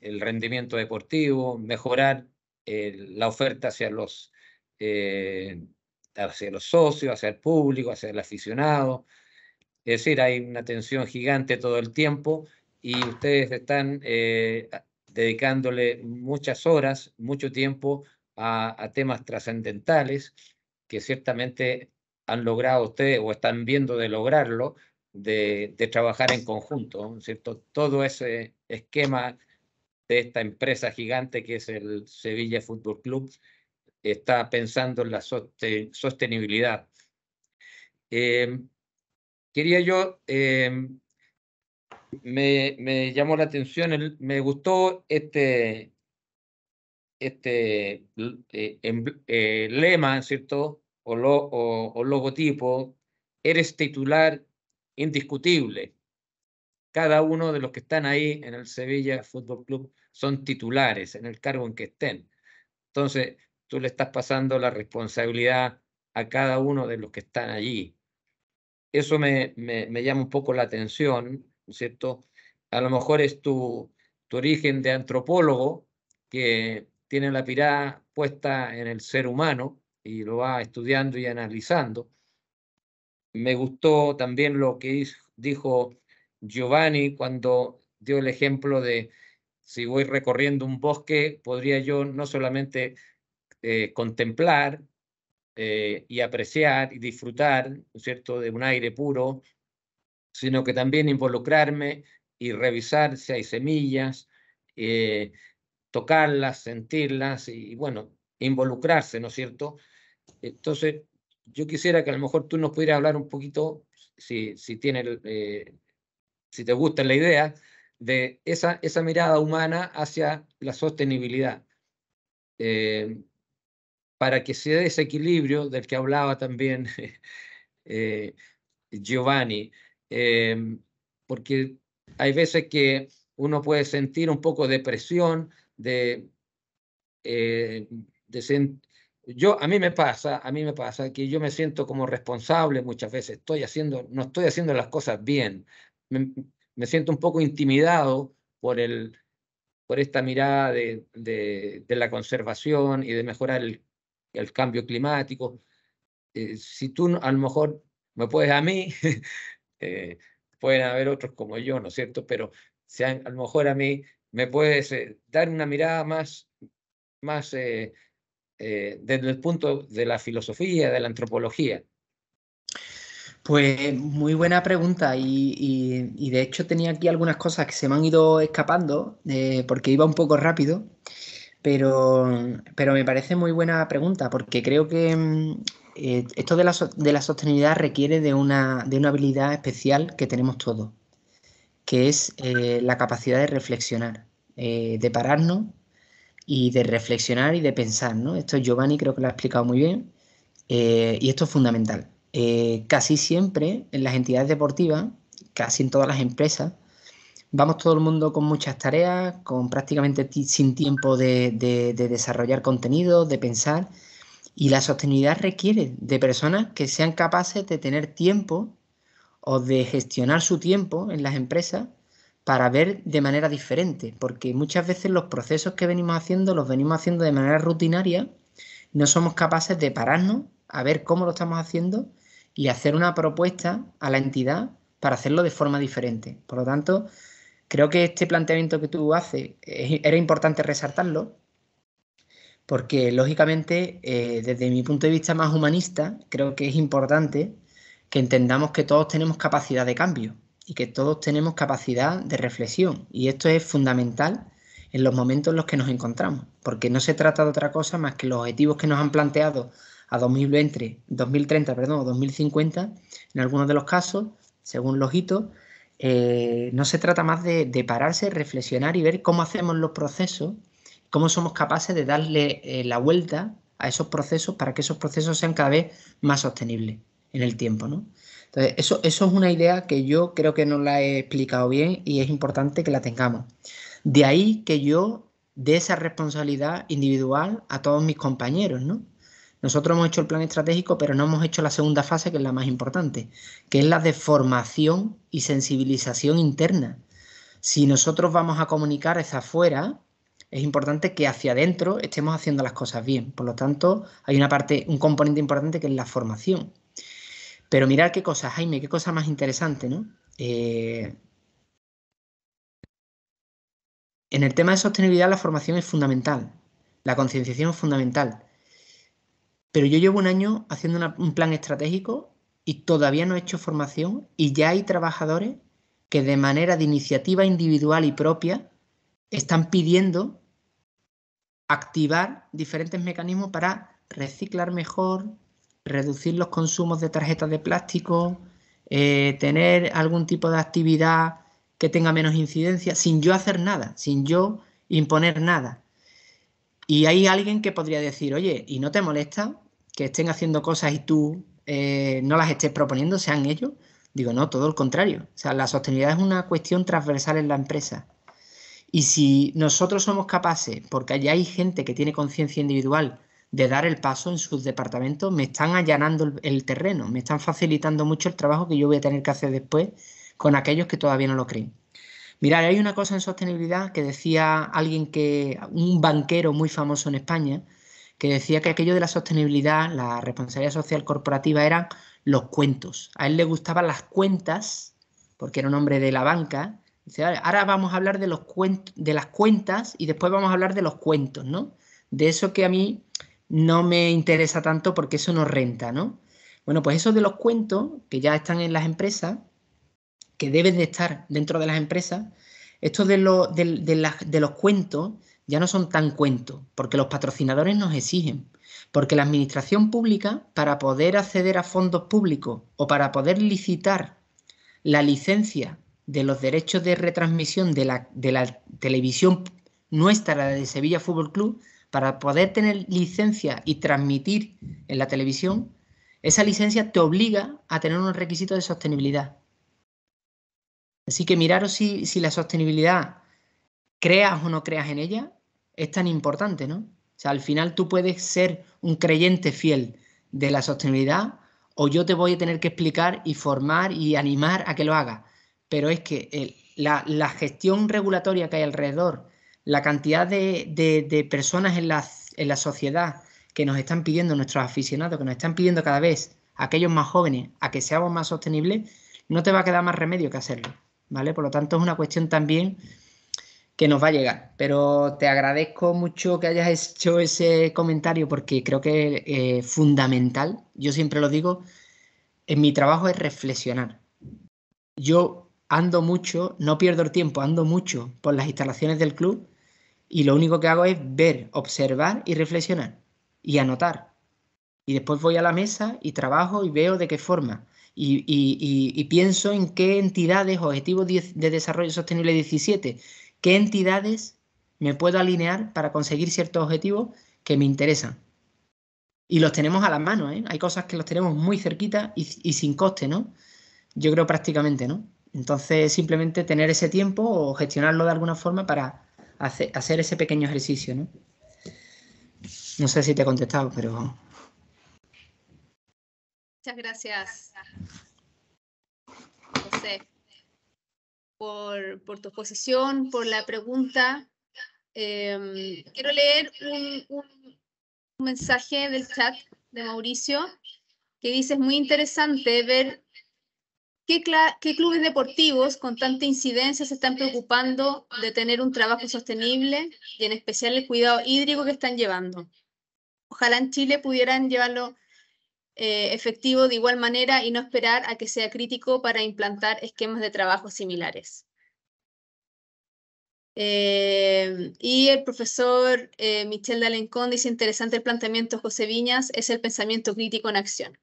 el rendimiento deportivo, mejorar la oferta hacia los, hacia los socios, hacia el público, hacia el aficionado, es decir, hay una tensión gigante todo el tiempo y ustedes están eh, dedicándole muchas horas, mucho tiempo a, temas trascendentales que ciertamente han logrado ustedes o están viendo de lograrlo, de, trabajar en conjunto, ¿cierto? Todo ese esquema de esta empresa gigante que es el Sevilla Fútbol Club está pensando en la sostenibilidad. Eh, quería yo, em, me, llamó la atención, me gustó este, este eh, em, eh, lema, ¿cierto? O, o logotipo, eres titular indiscutible. Cada uno de los que están ahí en el Sevilla Fútbol Club son titulares en el cargo en que estén. Entonces, tú le estás pasando la responsabilidad a cada uno de los que están allí eso me, llama un poco la atención, ¿cierto? A lo mejor es tu, origen de antropólogo que tiene la pirada puesta en el ser humano y lo va estudiando y analizando. Me gustó también lo que dijo Giovanni cuando dio el ejemplo de si voy recorriendo un bosque, podría yo no solamente eh, contemplar, eh, y apreciar y disfrutar, ¿no cierto?, de un aire puro, sino que también involucrarme y revisar si hay semillas, eh, tocarlas, sentirlas y, bueno, involucrarse, ¿no es cierto? Entonces, yo quisiera que a lo mejor tú nos pudieras hablar un poquito, si, si, tiene eh, si te gusta la idea, de esa, esa mirada humana hacia la sostenibilidad. Eh, para que se dé ese equilibrio del que hablaba también (laughs) eh, Giovanni, em, porque hay veces que uno puede sentir un poco de presión, de, eh, yo a mí me pasa, a mí me pasa que yo me siento como responsable muchas veces, estoy haciendo, no estoy haciendo las cosas bien, me, siento un poco intimidado por el por esta mirada de, de la conservación y de mejorar el el cambio climático. Eh, si tú a lo mejor me puedes a mí, (laughs) eh, pueden haber otros como yo, ¿no es cierto? Pero sean, a lo mejor a mí me puedes eh, dar una mirada más, más desde el punto de la filosofía, de la antropología. Pues muy buena pregunta y, de hecho tenía aquí algunas cosas que se me han ido escapando porque iba un poco rápido pero, pero me parece muy buena pregunta porque creo que mm, eh, esto de la, sostenibilidad requiere de una, de una habilidad especial que tenemos todos, que es eh, la capacidad de reflexionar, eh, de pararnos y de reflexionar y de pensar. ¿no? Esto Giovanni creo que lo ha explicado muy bien y esto es fundamental. casi siempre en las entidades deportivas, casi en todas las empresas, Vamos todo el mundo con muchas tareas, con prácticamente sin tiempo de, desarrollar contenido, de pensar. Y la sostenibilidad requiere de personas que sean capaces de tener tiempo o de gestionar su tiempo en las empresas para ver de manera diferente, porque muchas veces los procesos que venimos haciendo los venimos haciendo de manera rutinaria, no somos capaces de pararnos a ver cómo lo estamos haciendo y hacer una propuesta a la entidad para hacerlo de forma diferente. Por lo tanto, Creo que este planteamiento que tú haces eh, era importante resaltarlo, porque lógicamente, eh, desde mi punto de vista más humanista, creo que es importante que entendamos que todos tenemos capacidad de cambio y que todos tenemos capacidad de reflexión. Y esto es fundamental en los momentos en los que nos encontramos, porque no se trata de otra cosa más que los objetivos que nos han planteado a 2030, perdón, 2050, en algunos de los casos, según los eh, no se trata más de, pararse, reflexionar y ver cómo hacemos los procesos, cómo somos capaces de darle eh, la vuelta a esos procesos para que esos procesos sean cada vez más sostenibles en el tiempo, ¿no? Entonces, eso, eso es una idea que yo creo que no la he explicado bien y es importante que la tengamos. De ahí que yo dé esa responsabilidad individual a todos mis compañeros, ¿no? Nosotros hemos hecho el plan estratégico, pero no hemos hecho la segunda fase, que es la más importante, que es la de formación y sensibilización interna. Si nosotros vamos a comunicar hacia afuera, es importante que hacia adentro estemos haciendo las cosas bien. Por lo tanto, hay una parte, un componente importante que es la formación. Pero mirar qué cosa, Jaime, qué cosa más interesante, ¿no? Eh, en el tema de sostenibilidad, la formación es fundamental, la concienciación es fundamental. Pero yo llevo un año haciendo un plan estratégico y todavía no he hecho formación y ya hay trabajadores que de manera de iniciativa individual y propia están pidiendo activar diferentes mecanismos para reciclar mejor, reducir los consumos de tarjetas de plástico, eh, tener algún tipo de actividad que tenga menos incidencia, sin yo hacer nada, sin yo imponer nada. Y hay alguien que podría decir, oye, ¿y no te molesta que estén haciendo cosas y tú eh, no las estés proponiendo, sean ellos? Digo, no, todo el contrario. O sea, la sostenibilidad es una cuestión transversal en la empresa. Y si nosotros somos capaces, porque allá hay gente que tiene conciencia individual de dar el paso en sus departamentos, me están allanando el, terreno, me están facilitando mucho el trabajo que yo voy a tener que hacer después con aquellos que todavía no lo creen. Mirar, hay una cosa en sostenibilidad que decía alguien que, un banquero muy famoso en España, que decía que aquello de la sostenibilidad, la responsabilidad social corporativa eran los cuentos. A él le gustaban las cuentas, porque era un hombre de la banca. Dice, ahora vamos a hablar de, los de las cuentas y después vamos a hablar de los cuentos, ¿no? De eso que a mí no me interesa tanto porque eso no renta, ¿no? Bueno, pues eso de los cuentos que ya están en las empresas, que deben de estar dentro de las empresas, esto de, los cuentos ya no son tan cuentos, porque los patrocinadores nos exigen, porque la administración pública, para poder acceder a fondos públicos o para poder licitar la licencia de los derechos de retransmisión de la, televisión nuestra de Sevilla Fútbol Club, para poder tener licencia y transmitir en la televisión, esa licencia te obliga a tener unos requisitos de sostenibilidad. Así que miraros si, la sostenibilidad, creas o no creas en ella, es tan importante, ¿no? O sea, al final tú puedes ser un creyente fiel de la sostenibilidad o yo te voy a tener que explicar y formar y animar a que lo hagas. Pero es que la, gestión regulatoria que hay alrededor, la cantidad de, personas en la, en la, sociedad que nos están pidiendo, nuestros aficionados, que nos están pidiendo cada vez, aquellos más jóvenes, a que seamos más sostenibles, no te va a quedar más remedio que hacerlo. Por lo tanto, es una cuestión también que nos va a llegar. Pero te agradezco mucho que hayas hecho ese comentario porque creo que es eh, fundamental, yo siempre lo digo, en mi trabajo es reflexionar. Yo ando mucho, no pierdo el tiempo, ando mucho por las instalaciones del club y lo único que hago es ver, observar y reflexionar y anotar. Y después voy a la mesa y trabajo y veo de qué forma y, pienso en qué entidades, objetivos de desarrollo sostenible 17, qué entidades me puedo alinear para conseguir ciertos objetivos que me interesan. Y los tenemos a las manos, ¿eh? Hay cosas que los tenemos muy cerquita y, sin coste, ¿no? Yo creo prácticamente, ¿no? Entonces, simplemente tener ese tiempo o gestionarlo de alguna forma para hacer, hacer ese pequeño ejercicio, ¿no? No sé si te he contestado, pero Muchas gracias, José, por, tu exposición, por la pregunta. Em, quiero leer un, mensaje del chat de Mauricio que dice, es muy interesante ver ¿Qué, ¿qué, clubes deportivos con tanta incidencia se están preocupando de tener un trabajo sostenible y en especial el cuidado hídrico que están llevando? Ojalá en Chile pudieran llevarlo eh, efectivo de igual manera y no esperar a que sea crítico para implantar esquemas de trabajo similares. Eh, y el profesor eh, Michel D'Alencón dice interesante el planteamiento José Viñas, es el pensamiento crítico en acción.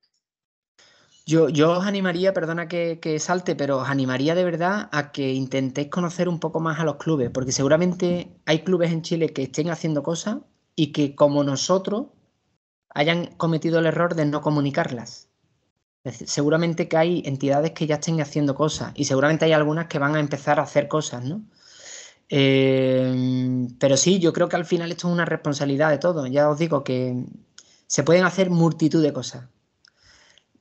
Yo, os animaría, perdona que, que, salte, pero os animaría de verdad a que intentéis conocer un poco más a los clubes, porque seguramente hay clubes en Chile que estén haciendo cosas y que como nosotros hayan cometido el error de no comunicarlas. seguramente que hay entidades que ya estén haciendo cosas y seguramente hay algunas que van a empezar a hacer cosas, ¿no? Eh, pero sí, yo creo que al final esto es una responsabilidad de todos. Ya os digo que se pueden hacer multitud de cosas.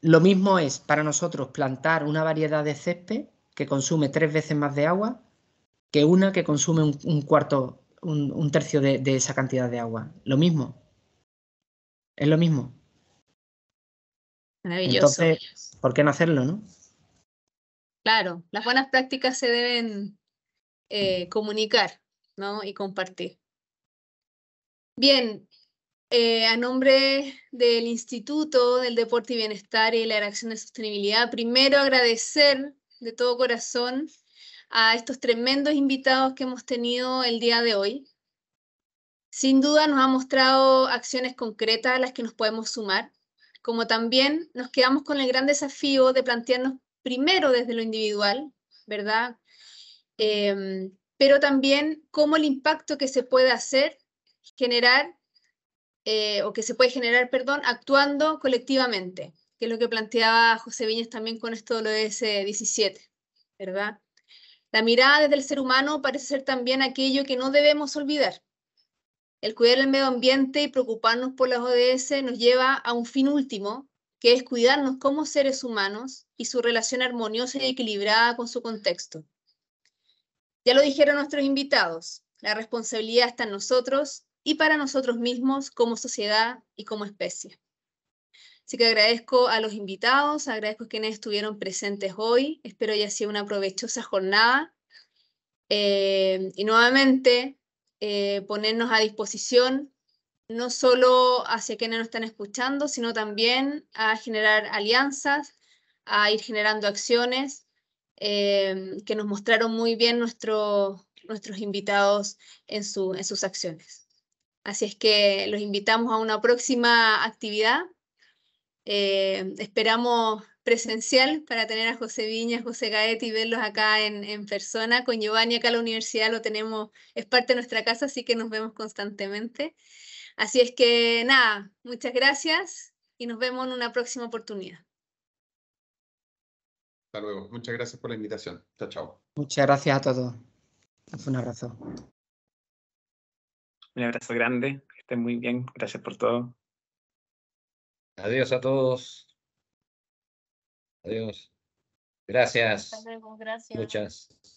Lo mismo es para nosotros plantar una variedad de césped que consume tres veces más de agua que una que consume un, cuarto, un, tercio de esa cantidad de agua. Lo mismo, es lo mismo. Maravilloso. Entonces, ¿por qué no hacerlo, no? Claro, las buenas prácticas se deben eh, comunicar, ¿no? Y compartir. Bien, eh, a nombre del Instituto del Deporte y Bienestar y la Acción de Sostenibilidad, primero agradecer de todo corazón a estos tremendos invitados que hemos tenido el día de hoy. Sin duda nos ha mostrado acciones concretas a las que nos podemos sumar, como también nos quedamos con el gran desafío de plantearnos primero desde lo individual, ¿verdad? Em, pero también cómo el impacto que se puede hacer, generar, eh, o que se puede generar, perdón, actuando colectivamente, que es lo que planteaba José Viñas también con esto de lo de ese 17, ¿verdad? La mirada desde el ser humano parece ser también aquello que no debemos olvidar, el cuidar el medio ambiente y preocuparnos por las ODS nos lleva a un fin último, que es cuidarnos como seres humanos y su relación armoniosa y equilibrada con su contexto. Ya lo dijeron nuestros invitados, la responsabilidad está en nosotros y para nosotros mismos como sociedad y como especie. Así que agradezco a los invitados, agradezco a quienes estuvieron presentes hoy, espero haya sido una provechosa jornada. Eh, y nuevamente eh, ponernos a disposición no solo hacia quienes nos están escuchando, sino también a generar alianzas, a ir generando acciones eh, que nos mostraron muy bien nuestros invitados en, sus acciones. Así es que los invitamos a una próxima actividad. Eh, esperamos presencial para tener a José Viña, José y verlos acá en, en, persona. Con Giovanni acá en la universidad lo tenemos, es parte de nuestra casa, así que nos vemos constantemente. Así es que nada, muchas gracias y nos vemos en una próxima oportunidad. Hasta luego. Muchas gracias por la invitación. Chao, chao. Muchas gracias a todos. Un abrazo. Un abrazo grande. Que estén muy bien. Gracias por todo. Adiós a todos. Adiós. Gracias. Muchas gracias.